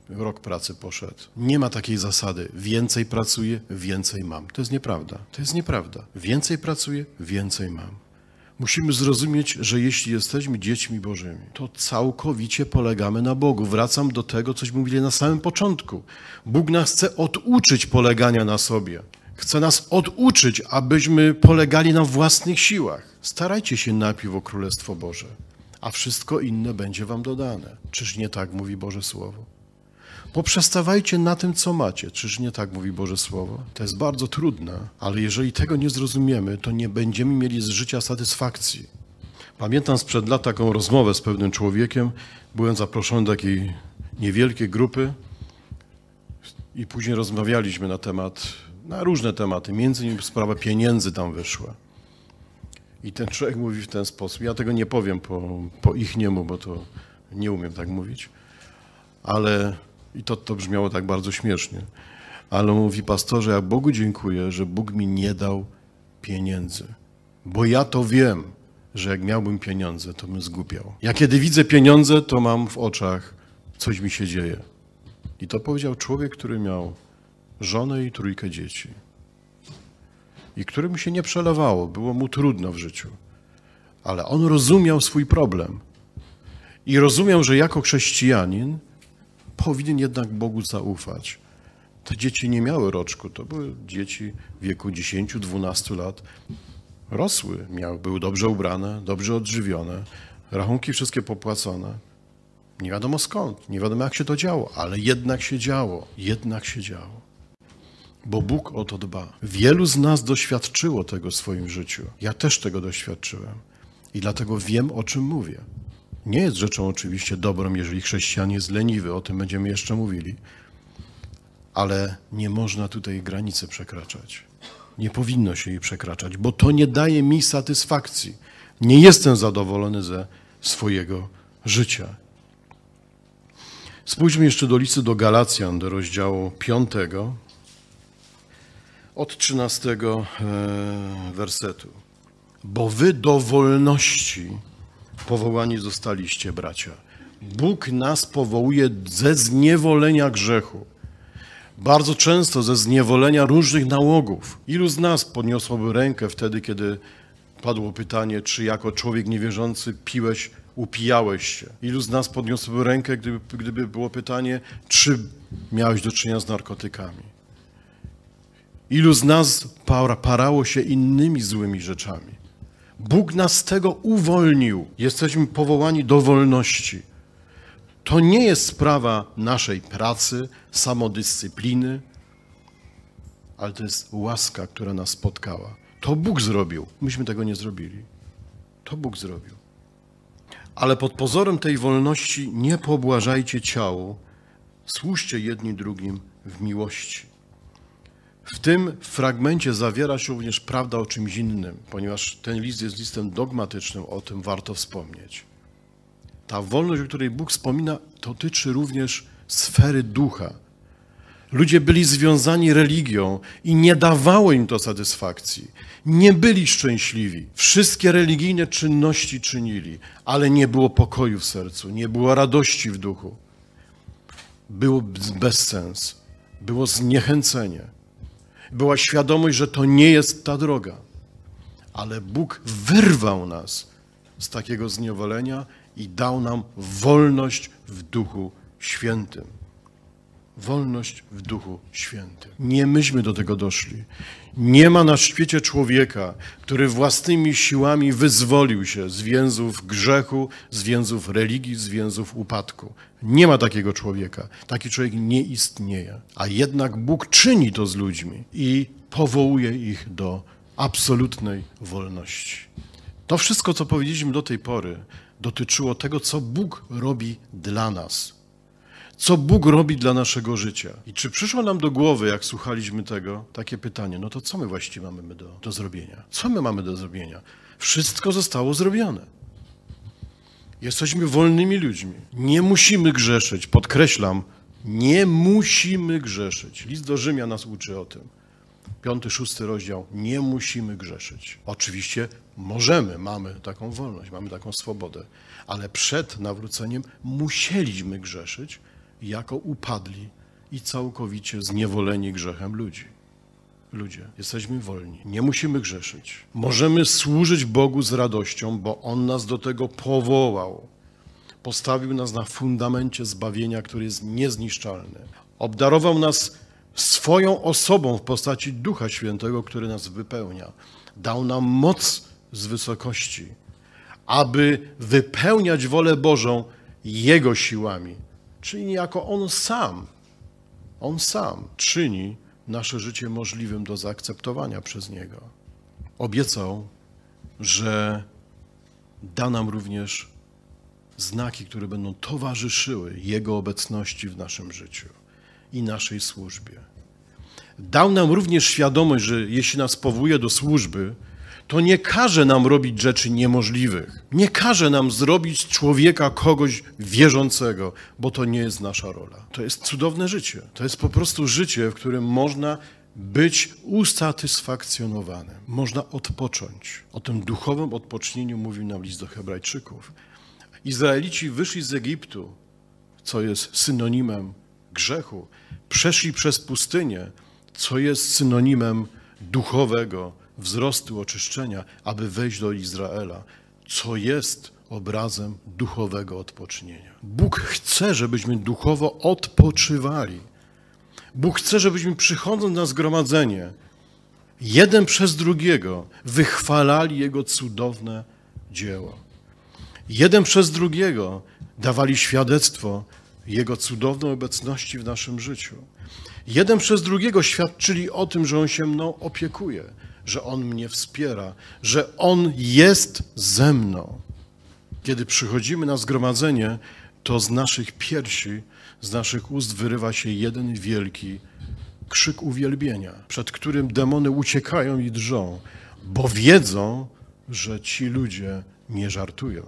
rok pracy poszedł. Nie ma takiej zasady. Więcej pracuję, więcej mam. To jest nieprawda. To jest nieprawda. Więcej pracuję, więcej mam. Musimy zrozumieć, że jeśli jesteśmy dziećmi Bożymi, to całkowicie polegamy na Bogu. Wracam do tego, coś mówili na samym początku. Bóg nas chce oduczyć polegania na sobie. Chce nas oduczyć, abyśmy polegali na własnych siłach. Starajcie się najpierw o Królestwo Boże, a wszystko inne będzie wam dodane. Czyż nie tak mówi Boże Słowo? Poprzestawajcie na tym, co macie. Czyż nie tak mówi Boże Słowo? To jest bardzo trudne, ale jeżeli tego nie zrozumiemy, to nie będziemy mieli z życia satysfakcji. Pamiętam sprzed lat taką rozmowę z pewnym człowiekiem. Byłem zaproszony do takiej niewielkiej grupy i później rozmawialiśmy na temat, na różne tematy, między innymi sprawa pieniędzy tam wyszła. I ten człowiek mówi w ten sposób. Ja tego nie powiem po, po ich niemu, bo to nie umiem tak mówić. Ale i to, to brzmiało tak bardzo śmiesznie. Ale mówi pastorze, ja Bogu dziękuję, że Bóg mi nie dał pieniędzy. Bo ja to wiem, że jak miałbym pieniądze, to bym zgłupiał. Ja kiedy widzę pieniądze, to mam w oczach, coś mi się dzieje. I to powiedział człowiek, który miał żonę i trójkę dzieci. I którym się nie przelewało, było mu trudno w życiu. Ale on rozumiał swój problem. I rozumiał, że jako chrześcijanin powinien jednak Bogu zaufać. Te dzieci nie miały roczku, to były dzieci w wieku 10-12 lat. Rosły, miały, były dobrze ubrane, dobrze odżywione, rachunki wszystkie popłacone. Nie wiadomo skąd, nie wiadomo jak się to działo, ale jednak się działo, jednak się działo. Bo Bóg o to dba. Wielu z nas doświadczyło tego w swoim życiu. Ja też tego doświadczyłem. I dlatego wiem, o czym mówię nie jest rzeczą oczywiście dobrą, jeżeli chrześcijan jest leniwy, o tym będziemy jeszcze mówili, ale nie można tutaj granicy przekraczać. Nie powinno się jej przekraczać, bo to nie daje mi satysfakcji. Nie jestem zadowolony ze swojego życia. Spójrzmy jeszcze do listy do Galacjan, do rozdziału 5, od 13 e, wersetu. Bo wy do wolności powołani zostaliście, bracia. Bóg nas powołuje ze zniewolenia grzechu. Bardzo często ze zniewolenia różnych nałogów. Ilu z nas podniosłoby rękę wtedy, kiedy padło pytanie, czy jako człowiek niewierzący piłeś, upijałeś się? Ilu z nas podniosłoby rękę, gdyby, gdyby było pytanie, czy miałeś do czynienia z narkotykami? Ilu z nas parało się innymi złymi rzeczami? Bóg nas z tego uwolnił. Jesteśmy powołani do wolności. To nie jest sprawa naszej pracy, samodyscypliny, ale to jest łaska, która nas spotkała. To Bóg zrobił. Myśmy tego nie zrobili. To Bóg zrobił. Ale pod pozorem tej wolności nie pobłażajcie ciału, Słuszcie jedni drugim w miłości. W tym fragmencie zawiera się również prawda o czymś innym, ponieważ ten list jest listem dogmatycznym, o tym warto wspomnieć. Ta wolność, o której Bóg wspomina, dotyczy również sfery ducha. Ludzie byli związani religią i nie dawało im to satysfakcji. Nie byli szczęśliwi. Wszystkie religijne czynności czynili, ale nie było pokoju w sercu, nie było radości w duchu. Był bezsens, było zniechęcenie była świadomość, że to nie jest ta droga. Ale Bóg wyrwał nas z takiego zniewolenia i dał nam wolność w Duchu Świętym. Wolność w Duchu Świętym. Nie myśmy do tego doszli. Nie ma na świecie człowieka, który własnymi siłami wyzwolił się z więzów grzechu, z więzów religii, z więzów upadku. Nie ma takiego człowieka. Taki człowiek nie istnieje. A jednak Bóg czyni to z ludźmi i powołuje ich do absolutnej wolności. To wszystko, co powiedzieliśmy do tej pory, dotyczyło tego, co Bóg robi dla nas co Bóg robi dla naszego życia. I czy przyszło nam do głowy, jak słuchaliśmy tego, takie pytanie, no to co my właściwie mamy do, do zrobienia? Co my mamy do zrobienia? Wszystko zostało zrobione. Jesteśmy wolnymi ludźmi. Nie musimy grzeszyć, podkreślam, nie musimy grzeszyć. List do Rzymia nas uczy o tym. Piąty, szósty rozdział. Nie musimy grzeszyć. Oczywiście możemy, mamy taką wolność, mamy taką swobodę, ale przed nawróceniem musieliśmy grzeszyć, jako upadli i całkowicie zniewoleni grzechem ludzi. Ludzie, jesteśmy wolni, nie musimy grzeszyć. Możemy służyć Bogu z radością, bo On nas do tego powołał. Postawił nas na fundamencie zbawienia, który jest niezniszczalny. Obdarował nas swoją osobą w postaci Ducha Świętego, który nas wypełnia. Dał nam moc z wysokości, aby wypełniać wolę Bożą Jego siłami, czyli niejako On sam, On sam czyni nasze życie możliwym do zaakceptowania przez Niego. Obiecał, że da nam również znaki, które będą towarzyszyły Jego obecności w naszym życiu i naszej służbie. Dał nam również świadomość, że jeśli nas powołuje do służby, to nie każe nam robić rzeczy niemożliwych. Nie każe nam zrobić człowieka kogoś wierzącego, bo to nie jest nasza rola. To jest cudowne życie. To jest po prostu życie, w którym można być usatysfakcjonowanym. Można odpocząć. O tym duchowym odpocznieniu mówił nam list do Hebrajczyków. Izraelici wyszli z Egiptu, co jest synonimem grzechu, przeszli przez pustynię, co jest synonimem duchowego wzrostu oczyszczenia, aby wejść do Izraela, co jest obrazem duchowego odpocznienia. Bóg chce, żebyśmy duchowo odpoczywali. Bóg chce, żebyśmy przychodząc na zgromadzenie, jeden przez drugiego wychwalali Jego cudowne dzieło. Jeden przez drugiego dawali świadectwo Jego cudownej obecności w naszym życiu. Jeden przez drugiego świadczyli o tym, że On się mną opiekuje że On mnie wspiera, że On jest ze mną. Kiedy przychodzimy na zgromadzenie, to z naszych piersi, z naszych ust wyrywa się jeden wielki krzyk uwielbienia, przed którym demony uciekają i drżą, bo wiedzą, że ci ludzie nie żartują.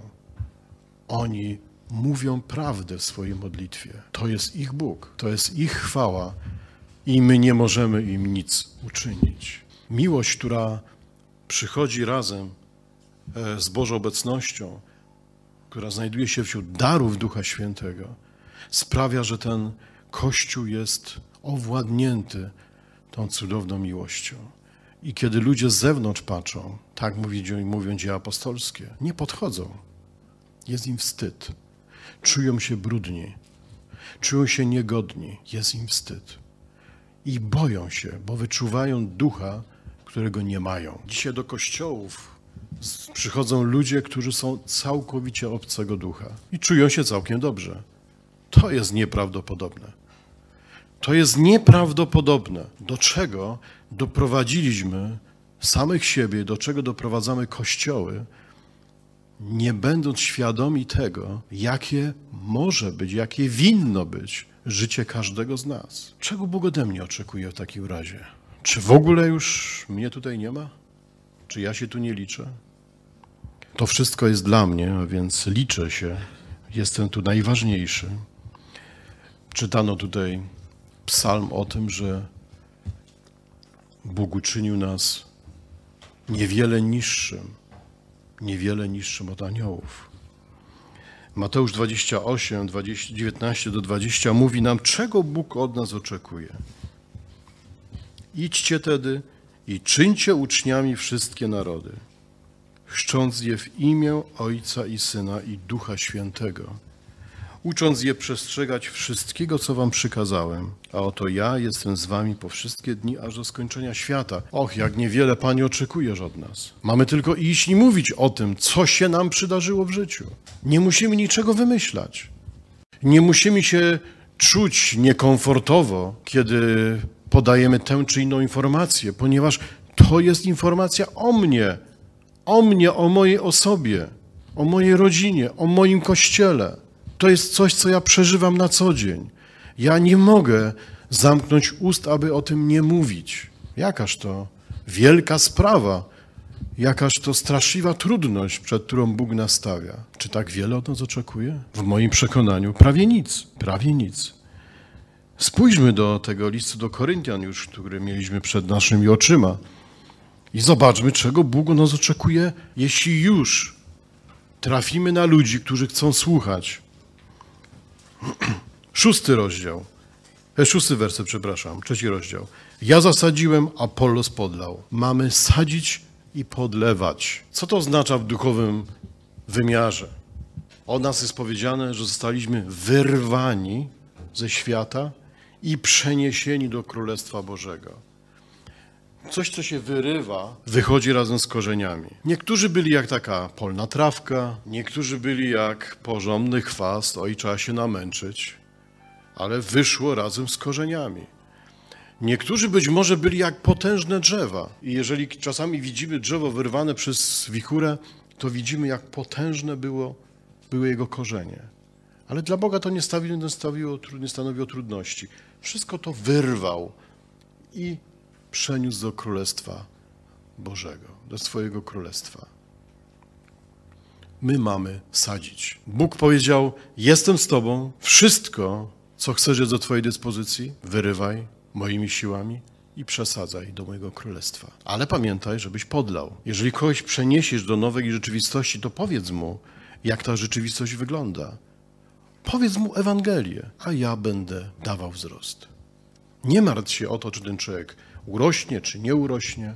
Oni mówią prawdę w swojej modlitwie. To jest ich Bóg, to jest ich chwała i my nie możemy im nic uczynić miłość, która przychodzi razem e, z Bożą obecnością, która znajduje się wśród darów Ducha Świętego, sprawia, że ten Kościół jest owładnięty tą cudowną miłością. I kiedy ludzie z zewnątrz patrzą, tak mówią, mówią dzieła apostolskie, nie podchodzą. Jest im wstyd. Czują się brudni. Czują się niegodni. Jest im wstyd. I boją się, bo wyczuwają ducha, którego nie mają. Dzisiaj do kościołów przychodzą ludzie, którzy są całkowicie obcego ducha i czują się całkiem dobrze. To jest nieprawdopodobne. To jest nieprawdopodobne, do czego doprowadziliśmy samych siebie, do czego doprowadzamy kościoły, nie będąc świadomi tego, jakie może być, jakie winno być życie każdego z nas. Czego Bóg ode mnie oczekuje w takim razie? Czy w ogóle już mnie tutaj nie ma? Czy ja się tu nie liczę? To wszystko jest dla mnie, a więc liczę się. Jestem tu najważniejszy. Czytano tutaj psalm o tym, że Bóg uczynił nas niewiele niższym, niewiele niższym od aniołów. Mateusz 28, 20, 19 do 20 mówi nam, czego Bóg od nas oczekuje. Idźcie tedy i czyńcie uczniami wszystkie narody, chrzcząc je w imię Ojca i Syna i Ducha Świętego, ucząc je przestrzegać wszystkiego, co wam przykazałem. A oto ja jestem z wami po wszystkie dni, aż do skończenia świata. Och, jak niewiele Pani oczekujesz od nas. Mamy tylko iść i mówić o tym, co się nam przydarzyło w życiu. Nie musimy niczego wymyślać. Nie musimy się czuć niekomfortowo, kiedy podajemy tę czy inną informację, ponieważ to jest informacja o mnie, o mnie, o mojej osobie, o mojej rodzinie, o moim kościele. To jest coś, co ja przeżywam na co dzień. Ja nie mogę zamknąć ust, aby o tym nie mówić. Jakaż to wielka sprawa, jakaż to straszliwa trudność, przed którą Bóg nastawia. Czy tak wiele od nas oczekuje? W moim przekonaniu prawie nic, prawie nic. Spójrzmy do tego listu do Koryntian już, który mieliśmy przed naszymi oczyma i zobaczmy, czego Bóg nas oczekuje, jeśli już trafimy na ludzi, którzy chcą słuchać. [clears throat] Szósty rozdział. E, szósty werset, przepraszam, trzeci rozdział. Ja zasadziłem, Apollos podlał. Mamy sadzić i podlewać. Co to oznacza w duchowym wymiarze? Od nas jest powiedziane, że zostaliśmy wyrwani ze świata i przeniesieni do Królestwa Bożego. Coś, co się wyrywa, wychodzi razem z korzeniami. Niektórzy byli jak taka polna trawka, niektórzy byli jak porządny chwast, oj, trzeba się namęczyć, ale wyszło razem z korzeniami. Niektórzy być może byli jak potężne drzewa. I jeżeli czasami widzimy drzewo wyrwane przez wichurę, to widzimy, jak potężne było, były jego korzenie. Ale dla Boga to nie, stawiło, nie, stawiło, nie stanowiło trudności. Wszystko to wyrwał i przeniósł do Królestwa Bożego, do swojego Królestwa. My mamy sadzić. Bóg powiedział: Jestem z Tobą, wszystko, co chcesz, jest do Twojej dyspozycji, wyrywaj moimi siłami, i przesadzaj do mojego królestwa. Ale pamiętaj, żebyś podlał. Jeżeli kogoś przeniesiesz do nowej rzeczywistości, to powiedz mu, jak ta rzeczywistość wygląda. Powiedz mu Ewangelię, a ja będę dawał wzrost. Nie martw się o to, czy ten człowiek urośnie, czy nie urośnie.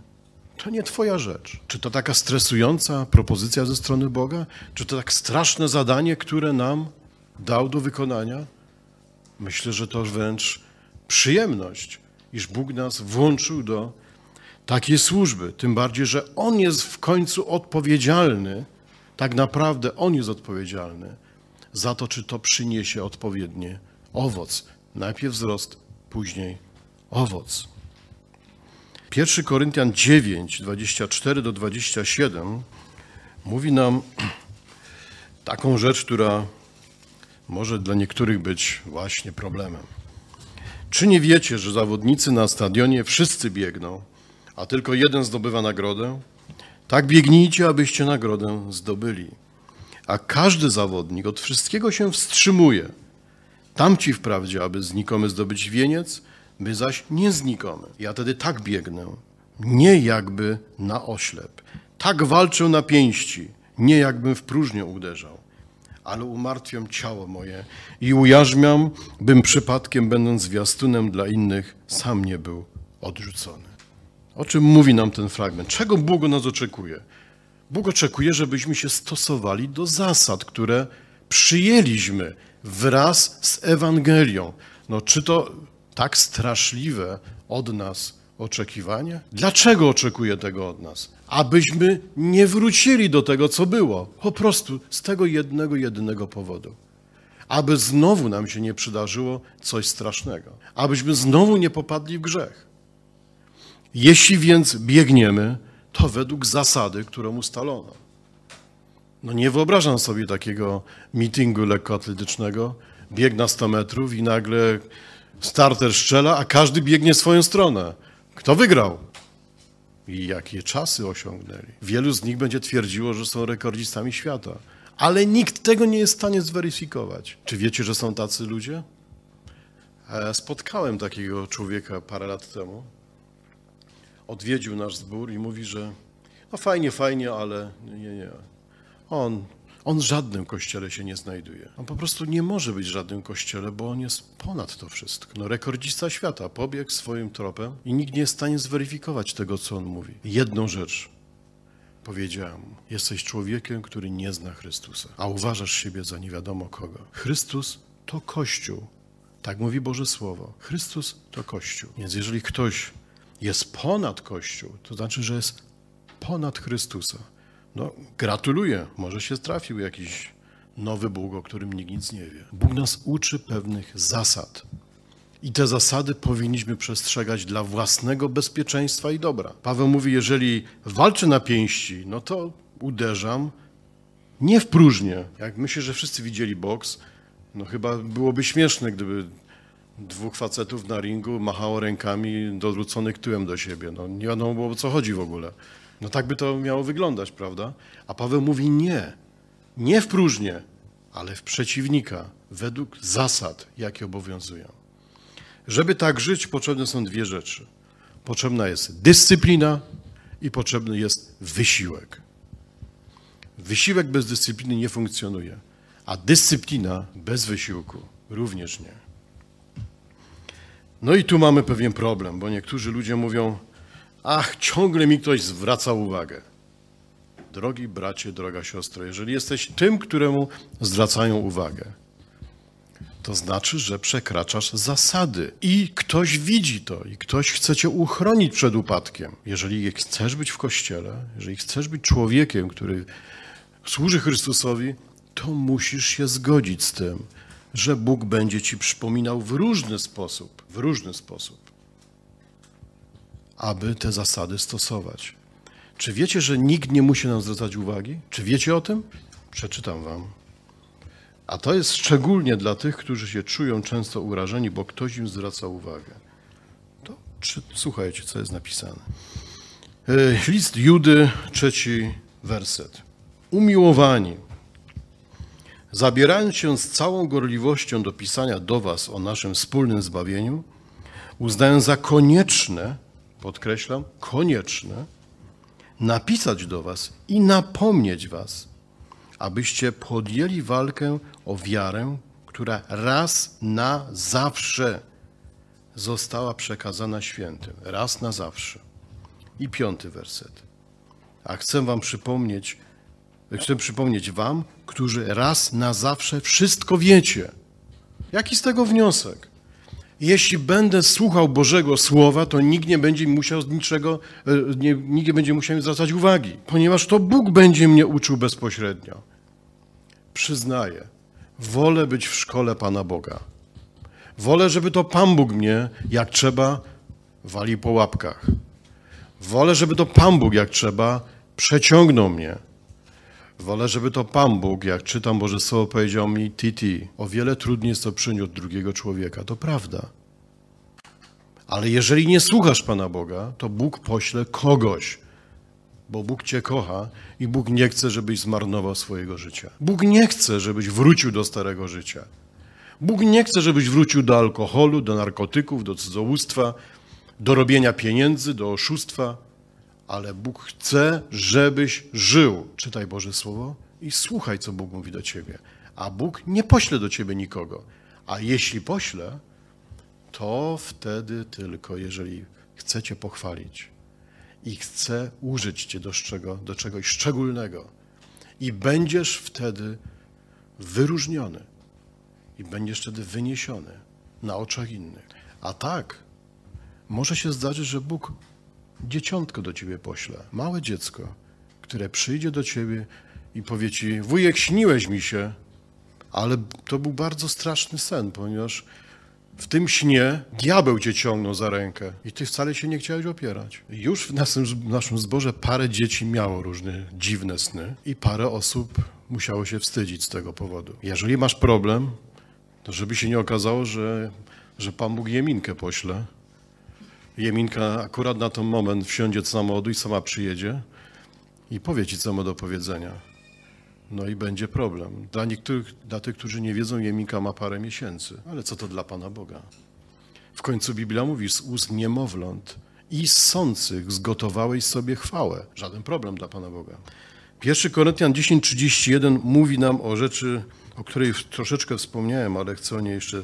To nie Twoja rzecz. Czy to taka stresująca propozycja ze strony Boga? Czy to tak straszne zadanie, które nam dał do wykonania? Myślę, że to wręcz przyjemność, iż Bóg nas włączył do takiej służby. Tym bardziej, że On jest w końcu odpowiedzialny, tak naprawdę On jest odpowiedzialny za to, czy to przyniesie odpowiednie owoc. Najpierw wzrost, później owoc. 1 Koryntian 9, 24 do 27 mówi nam [clears throat] taką rzecz, która może dla niektórych być właśnie problemem. Czy nie wiecie, że zawodnicy na stadionie wszyscy biegną, a tylko jeden zdobywa nagrodę? Tak biegnijcie, abyście nagrodę zdobyli a każdy zawodnik od wszystkiego się wstrzymuje. Tamci wprawdzie, aby znikomy zdobyć wieniec, my zaś nie znikomy. Ja tedy tak biegnę, nie jakby na oślep. Tak walczę na pięści, nie jakbym w próżnię uderzał. Ale umartwiam ciało moje i ujarzmiam, bym przypadkiem, będąc zwiastunem dla innych, sam nie był odrzucony. O czym mówi nam ten fragment? Czego Bóg nas oczekuje? Bóg oczekuje, żebyśmy się stosowali do zasad, które przyjęliśmy wraz z Ewangelią. No, czy to tak straszliwe od nas oczekiwanie? Dlaczego oczekuje tego od nas? Abyśmy nie wrócili do tego, co było. Po prostu z tego jednego, jedynego powodu. Aby znowu nam się nie przydarzyło coś strasznego. Abyśmy znowu nie popadli w grzech. Jeśli więc biegniemy, to według zasady, którą ustalono. No nie wyobrażam sobie takiego mitingu lekkoatletycznego, bieg na 100 metrów i nagle starter strzela, a każdy biegnie swoją stronę. Kto wygrał? I jakie czasy osiągnęli. Wielu z nich będzie twierdziło, że są rekordzistami świata. Ale nikt tego nie jest w stanie zweryfikować. Czy wiecie, że są tacy ludzie? E, spotkałem takiego człowieka parę lat temu odwiedził nasz zbór i mówi, że no fajnie, fajnie, ale nie, nie. On, on w żadnym kościele się nie znajduje. On po prostu nie może być w żadnym kościele, bo on jest ponad to wszystko. No, rekordzista świata pobiegł swoim tropem i nikt nie jest w stanie zweryfikować tego, co on mówi. Jedną rzecz powiedziałem mu. Jesteś człowiekiem, który nie zna Chrystusa, a uważasz siebie za nie wiadomo kogo. Chrystus to Kościół. Tak mówi Boże Słowo. Chrystus to Kościół. Więc jeżeli ktoś jest ponad Kościół, to znaczy, że jest ponad Chrystusa. No, gratuluję, może się trafił jakiś nowy Bóg, o którym nikt nic nie wie. Bóg nas uczy pewnych zasad. I te zasady powinniśmy przestrzegać dla własnego bezpieczeństwa i dobra. Paweł mówi, jeżeli walczy na pięści, no to uderzam nie w próżnię. Jak myślę, że wszyscy widzieli boks, no chyba byłoby śmieszne, gdyby dwóch facetów na ringu machało rękami dorzuconych tyłem do siebie. No, nie wiadomo było, o co chodzi w ogóle. No tak by to miało wyglądać, prawda? A Paweł mówi nie. Nie w próżnię, ale w przeciwnika, według zasad, jakie obowiązują. Żeby tak żyć, potrzebne są dwie rzeczy. Potrzebna jest dyscyplina i potrzebny jest wysiłek. Wysiłek bez dyscypliny nie funkcjonuje, a dyscyplina bez wysiłku również nie. No i tu mamy pewien problem, bo niektórzy ludzie mówią: Ach, ciągle mi ktoś zwraca uwagę. Drogi bracie, droga siostro, jeżeli jesteś tym, któremu zwracają uwagę, to znaczy, że przekraczasz zasady i ktoś widzi to i ktoś chce cię uchronić przed upadkiem. Jeżeli chcesz być w kościele, jeżeli chcesz być człowiekiem, który służy Chrystusowi, to musisz się zgodzić z tym, że Bóg będzie ci przypominał w różny sposób, w różny sposób, aby te zasady stosować. Czy wiecie, że nikt nie musi nam zwracać uwagi? Czy wiecie o tym? Przeczytam wam. A to jest szczególnie dla tych, którzy się czują często urażeni, bo ktoś im zwraca uwagę. To czy, słuchajcie, co jest napisane. E, list Judy, trzeci werset. Umiłowani, Zabierając się z całą gorliwością do pisania do Was o naszym wspólnym zbawieniu, uznaję za konieczne, podkreślam, konieczne, napisać do Was i napomnieć Was, abyście podjęli walkę o wiarę, która raz na zawsze została przekazana świętym. Raz na zawsze. I piąty werset. A chcę Wam przypomnieć, chcę przypomnieć Wam, którzy raz na zawsze wszystko wiecie. Jaki z tego wniosek? Jeśli będę słuchał Bożego Słowa, to nikt nie będzie musiał z niczego, e, nie, nikt nie będzie musiał zwracać uwagi, ponieważ to Bóg będzie mnie uczył bezpośrednio. Przyznaję, wolę być w szkole Pana Boga. Wolę, żeby to Pan Bóg mnie, jak trzeba, walił po łapkach. Wolę, żeby to Pan Bóg, jak trzeba, przeciągnął mnie Wolę, żeby to Pan Bóg, jak czytam Boże Słowo, powiedział mi, Titi, o wiele trudniej jest to przyniósł drugiego człowieka. To prawda. Ale jeżeli nie słuchasz Pana Boga, to Bóg pośle kogoś, bo Bóg Cię kocha i Bóg nie chce, żebyś zmarnował swojego życia. Bóg nie chce, żebyś wrócił do starego życia. Bóg nie chce, żebyś wrócił do alkoholu, do narkotyków, do cudzołóstwa, do robienia pieniędzy, do oszustwa ale Bóg chce, żebyś żył. Czytaj Boże Słowo i słuchaj, co Bóg mówi do ciebie. A Bóg nie pośle do ciebie nikogo. A jeśli pośle, to wtedy tylko, jeżeli chce cię pochwalić i chce użyć cię do, czego, do czegoś szczególnego. I będziesz wtedy wyróżniony. I będziesz wtedy wyniesiony na oczach innych. A tak, może się zdarzyć, że Bóg dzieciątko do ciebie pośle, małe dziecko, które przyjdzie do ciebie i powie ci: Wujek, śniłeś mi się, ale to był bardzo straszny sen, ponieważ w tym śnie diabeł cię ciągnął za rękę i ty wcale się nie chciałeś opierać. Już w naszym, w naszym zborze parę dzieci miało różne dziwne sny i parę osób musiało się wstydzić z tego powodu. Jeżeli masz problem, to żeby się nie okazało, że, że Pan Bóg jeminkę pośle, Jeminka akurat na ten moment wsiądzie do samochodu i sama przyjedzie i powie ci, co ma do powiedzenia. No i będzie problem. Dla niektórych, dla tych, którzy nie wiedzą, Jeminka ma parę miesięcy. Ale co to dla Pana Boga? W końcu Biblia mówi, z ust niemowląt i sących zgotowałeś sobie chwałę. Żaden problem dla Pana Boga. 1 Koryntian 10:31 mówi nam o rzeczy, o której troszeczkę wspomniałem, ale chcę o niej jeszcze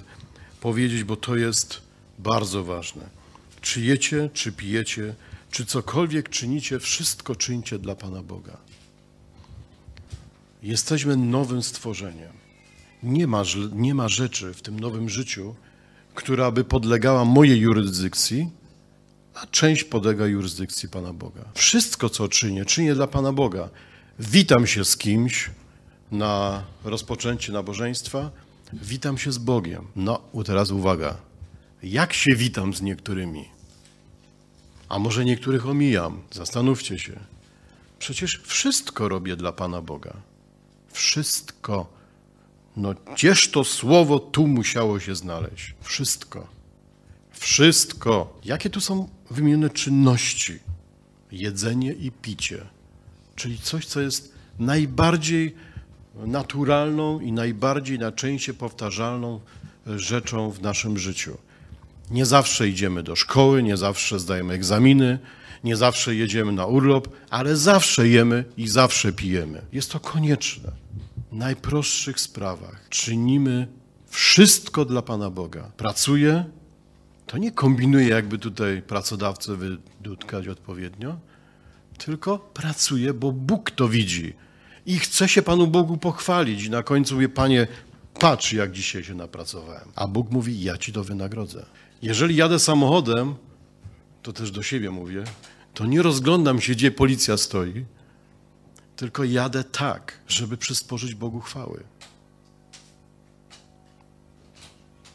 powiedzieć, bo to jest bardzo ważne. Czy jecie, czy pijecie, czy cokolwiek czynicie, wszystko czyńcie dla Pana Boga. Jesteśmy nowym stworzeniem. Nie ma, nie ma rzeczy w tym nowym życiu, która by podlegała mojej jurysdykcji, a część podlega jurysdykcji Pana Boga. Wszystko, co czynię, czynię dla Pana Boga. Witam się z kimś na rozpoczęcie nabożeństwa, witam się z Bogiem. No, teraz uwaga, jak się witam z niektórymi. A może niektórych omijam? Zastanówcie się. Przecież wszystko robię dla Pana Boga. Wszystko. No, gdzież to słowo tu musiało się znaleźć? Wszystko. Wszystko. Jakie tu są wymienione czynności? Jedzenie i picie. Czyli coś, co jest najbardziej naturalną i najbardziej na części powtarzalną rzeczą w naszym życiu. Nie zawsze idziemy do szkoły, nie zawsze zdajemy egzaminy, nie zawsze jedziemy na urlop, ale zawsze jemy i zawsze pijemy. Jest to konieczne. W najprostszych sprawach czynimy wszystko dla Pana Boga. Pracuję, to nie kombinuje, jakby tutaj pracodawcę wydutkać odpowiednio, tylko pracuje, bo Bóg to widzi i chce się Panu Bogu pochwalić. I na końcu mówię, Panie, patrz, jak dzisiaj się napracowałem. A Bóg mówi, ja Ci to wynagrodzę. Jeżeli jadę samochodem, to też do siebie mówię, to nie rozglądam się, gdzie policja stoi, tylko jadę tak, żeby przysporzyć Bogu chwały.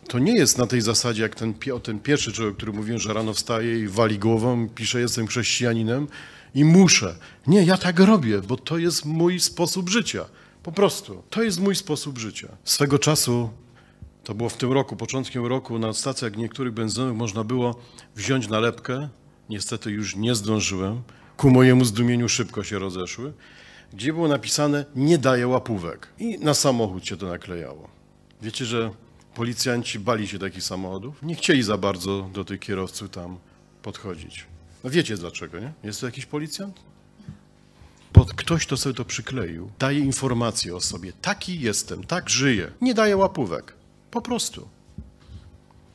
To nie jest na tej zasadzie, jak ten, ten pierwszy człowiek, który mówiłem, że rano wstaje i wali głową, pisze, jestem chrześcijaninem i muszę. Nie, ja tak robię, bo to jest mój sposób życia. Po prostu. To jest mój sposób życia. Swego czasu to było w tym roku, początkiem roku na stacjach niektórych benzynowych można było wziąć nalepkę. Niestety już nie zdążyłem. Ku mojemu zdumieniu szybko się rozeszły. Gdzie było napisane nie daje łapówek. I na samochód się to naklejało. Wiecie, że policjanci bali się takich samochodów? Nie chcieli za bardzo do tych kierowców tam podchodzić. No wiecie dlaczego, nie? Jest to jakiś policjant? Bo ktoś to sobie to przykleił, daje informację o sobie. Taki jestem, tak żyję. Nie daje łapówek. Po prostu.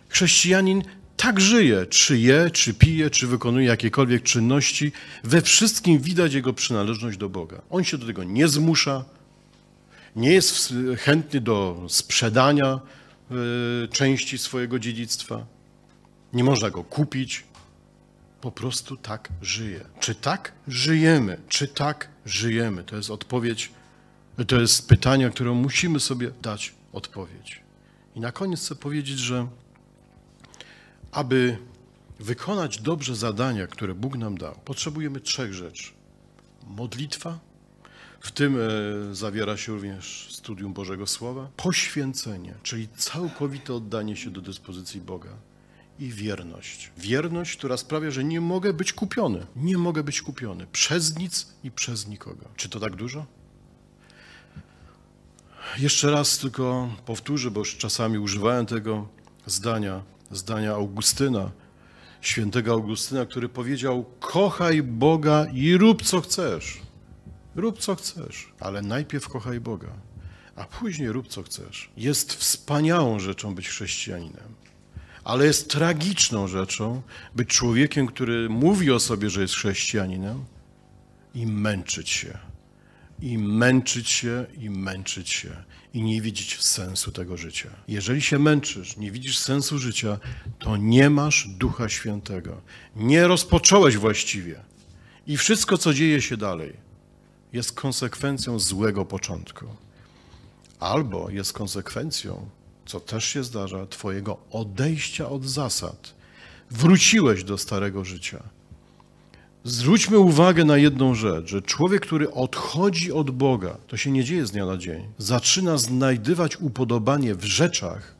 Chrześcijanin tak żyje, czy je, czy pije, czy wykonuje jakiekolwiek czynności. We wszystkim widać jego przynależność do Boga. On się do tego nie zmusza, nie jest chętny do sprzedania e, części swojego dziedzictwa. Nie można go kupić. Po prostu tak żyje. Czy tak żyjemy? Czy tak żyjemy? To jest odpowiedź, to jest pytanie, które musimy sobie dać odpowiedź. I na koniec chcę powiedzieć, że aby wykonać dobrze zadania, które Bóg nam dał, potrzebujemy trzech rzeczy. Modlitwa, w tym e, zawiera się również studium Bożego Słowa, poświęcenie, czyli całkowite oddanie się do dyspozycji Boga i wierność. Wierność, która sprawia, że nie mogę być kupiony. Nie mogę być kupiony przez nic i przez nikogo. Czy to tak dużo? Jeszcze raz tylko powtórzę, bo już czasami używałem tego zdania, zdania Augustyna, świętego Augustyna, który powiedział: Kochaj Boga i rób co chcesz. Rób co chcesz, ale najpierw kochaj Boga, a później rób co chcesz. Jest wspaniałą rzeczą być chrześcijaninem, ale jest tragiczną rzeczą być człowiekiem, który mówi o sobie, że jest chrześcijaninem i męczyć się i męczyć się, i męczyć się, i nie widzieć sensu tego życia. Jeżeli się męczysz, nie widzisz sensu życia, to nie masz Ducha Świętego. Nie rozpocząłeś właściwie. I wszystko, co dzieje się dalej, jest konsekwencją złego początku. Albo jest konsekwencją, co też się zdarza, Twojego odejścia od zasad. Wróciłeś do starego życia Zwróćmy uwagę na jedną rzecz, że człowiek, który odchodzi od Boga, to się nie dzieje z dnia na dzień, zaczyna znajdywać upodobanie w rzeczach,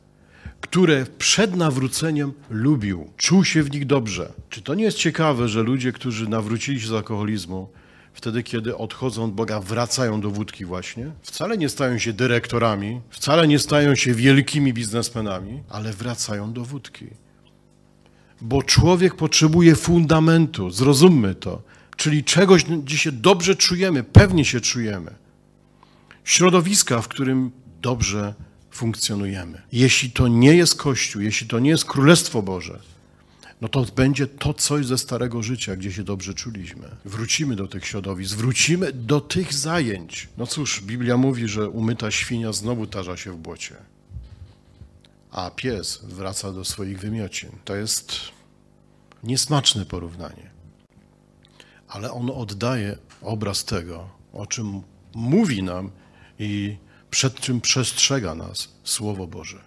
które przed nawróceniem lubił, czuł się w nich dobrze. Czy to nie jest ciekawe, że ludzie, którzy nawrócili się z alkoholizmu, wtedy, kiedy odchodzą od Boga, wracają do wódki właśnie. Wcale nie stają się dyrektorami, wcale nie stają się wielkimi biznesmenami, ale wracają do wódki bo człowiek potrzebuje fundamentu, zrozummy to, czyli czegoś, gdzie się dobrze czujemy, pewnie się czujemy, środowiska, w którym dobrze funkcjonujemy. Jeśli to nie jest Kościół, jeśli to nie jest Królestwo Boże, no to będzie to coś ze starego życia, gdzie się dobrze czuliśmy. Wrócimy do tych środowisk, wrócimy do tych zajęć. No cóż, Biblia mówi, że umyta świnia znowu tarza się w błocie a pies wraca do swoich wymiocin. To jest niesmaczne porównanie, ale ono oddaje obraz tego, o czym mówi nam i przed czym przestrzega nas Słowo Boże.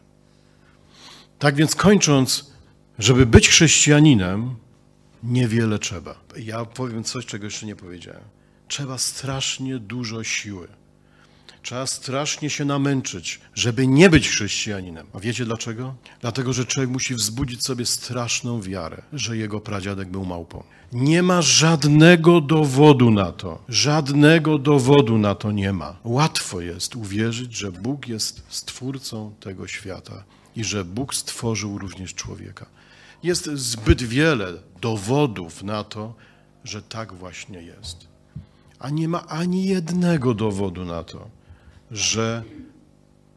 Tak więc kończąc, żeby być chrześcijaninem, niewiele trzeba. Ja powiem coś, czego jeszcze nie powiedziałem. Trzeba strasznie dużo siły. Trzeba strasznie się namęczyć, żeby nie być chrześcijaninem. A wiecie dlaczego? Dlatego, że człowiek musi wzbudzić sobie straszną wiarę, że jego pradziadek był małpą. Nie ma żadnego dowodu na to. Żadnego dowodu na to nie ma. Łatwo jest uwierzyć, że Bóg jest stwórcą tego świata i że Bóg stworzył również człowieka. Jest zbyt wiele dowodów na to, że tak właśnie jest. A nie ma ani jednego dowodu na to, że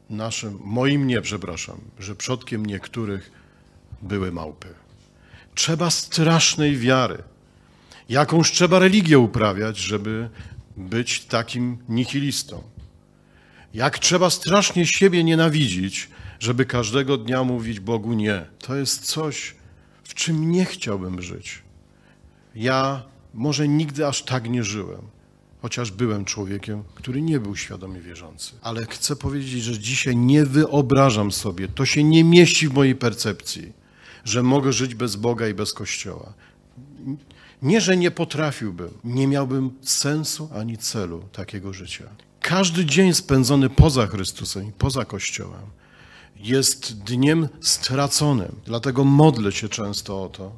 naszym, moim nie, przepraszam, że przodkiem niektórych były małpy. Trzeba strasznej wiary. Jakąś trzeba religię uprawiać, żeby być takim nihilistą. Jak trzeba strasznie siebie nienawidzić, żeby każdego dnia mówić Bogu nie. To jest coś, w czym nie chciałbym żyć. Ja może nigdy aż tak nie żyłem chociaż byłem człowiekiem, który nie był świadomie wierzący. Ale chcę powiedzieć, że dzisiaj nie wyobrażam sobie, to się nie mieści w mojej percepcji, że mogę żyć bez Boga i bez Kościoła. Nie, że nie potrafiłbym, nie miałbym sensu ani celu takiego życia. Każdy dzień spędzony poza Chrystusem i poza Kościołem jest dniem straconym. Dlatego modlę się często o to,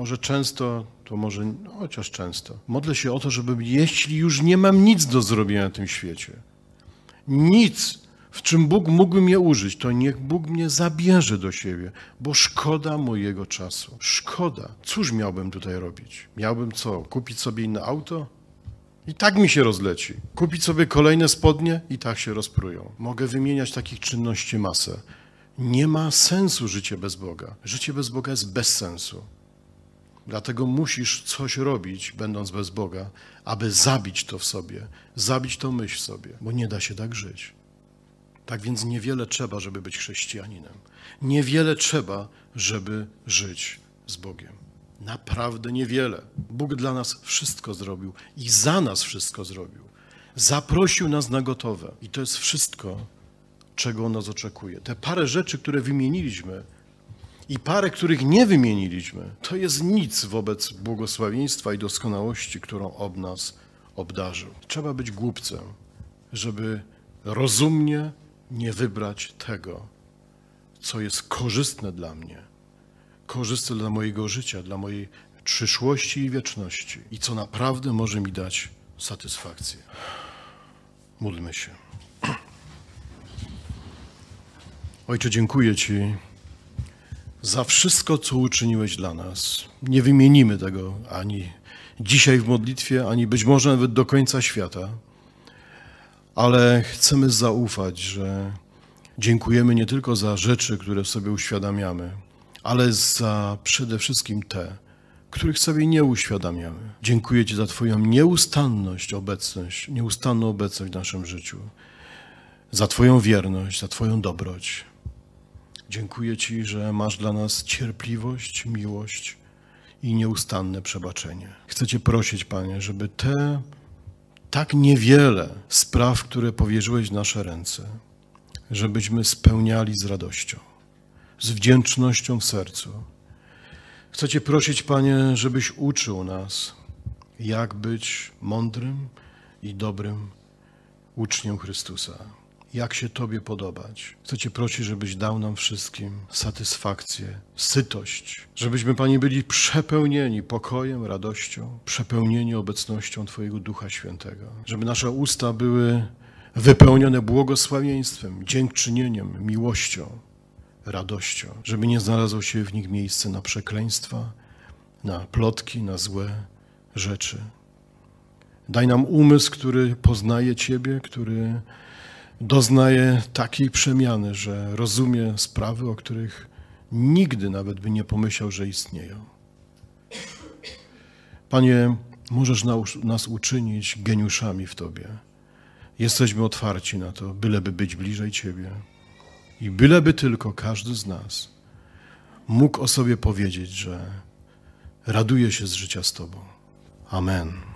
może często, to może no, chociaż często, modlę się o to, żeby jeśli już nie mam nic do zrobienia na tym świecie, nic, w czym Bóg mógłby mnie użyć, to niech Bóg mnie zabierze do siebie, bo szkoda mojego czasu. Szkoda. Cóż miałbym tutaj robić? Miałbym co? Kupić sobie inne auto? I tak mi się rozleci. Kupić sobie kolejne spodnie? I tak się rozprują. Mogę wymieniać takich czynności masę. Nie ma sensu życie bez Boga. Życie bez Boga jest bez sensu. Dlatego musisz coś robić, będąc bez Boga, aby zabić to w sobie, zabić tą myśl w sobie, bo nie da się tak żyć. Tak więc niewiele trzeba, żeby być chrześcijaninem. Niewiele trzeba, żeby żyć z Bogiem. Naprawdę niewiele. Bóg dla nas wszystko zrobił i za nas wszystko zrobił. Zaprosił nas na gotowe. I to jest wszystko, czego On nas oczekuje. Te parę rzeczy, które wymieniliśmy, i parę, których nie wymieniliśmy, to jest nic wobec błogosławieństwa i doskonałości, którą ob nas obdarzył. Trzeba być głupcem, żeby rozumnie nie wybrać tego, co jest korzystne dla mnie, korzystne dla mojego życia, dla mojej przyszłości i wieczności i co naprawdę może mi dać satysfakcję. Módlmy się. [clears throat] Ojcze, dziękuję Ci za wszystko, co uczyniłeś dla nas. Nie wymienimy tego ani dzisiaj w modlitwie, ani być może nawet do końca świata, ale chcemy zaufać, że dziękujemy nie tylko za rzeczy, które sobie uświadamiamy, ale za przede wszystkim te, których sobie nie uświadamiamy. Dziękuję Ci za Twoją nieustanność, obecność, nieustanną obecność w naszym życiu, za Twoją wierność, za Twoją dobroć. Dziękuję Ci, że masz dla nas cierpliwość, miłość i nieustanne przebaczenie. Chcę Cię prosić, Panie, żeby te tak niewiele spraw, które powierzyłeś w nasze ręce, żebyśmy spełniali z radością, z wdzięcznością w sercu. Chcę Cię prosić, Panie, żebyś uczył nas, jak być mądrym i dobrym uczniem Chrystusa jak się Tobie podobać. Chcę Cię prosić, żebyś dał nam wszystkim satysfakcję, sytość, żebyśmy, Panie, byli przepełnieni pokojem, radością, przepełnieni obecnością Twojego Ducha Świętego, żeby nasze usta były wypełnione błogosławieństwem, dziękczynieniem, miłością, radością, żeby nie znalazło się w nich miejsce na przekleństwa, na plotki, na złe rzeczy. Daj nam umysł, który poznaje Ciebie, który doznaje takiej przemiany, że rozumie sprawy, o których nigdy nawet by nie pomyślał, że istnieją. Panie, możesz nas uczynić geniuszami w Tobie. Jesteśmy otwarci na to, byleby być bliżej Ciebie. I byleby tylko każdy z nas mógł o sobie powiedzieć, że raduje się z życia z Tobą. Amen.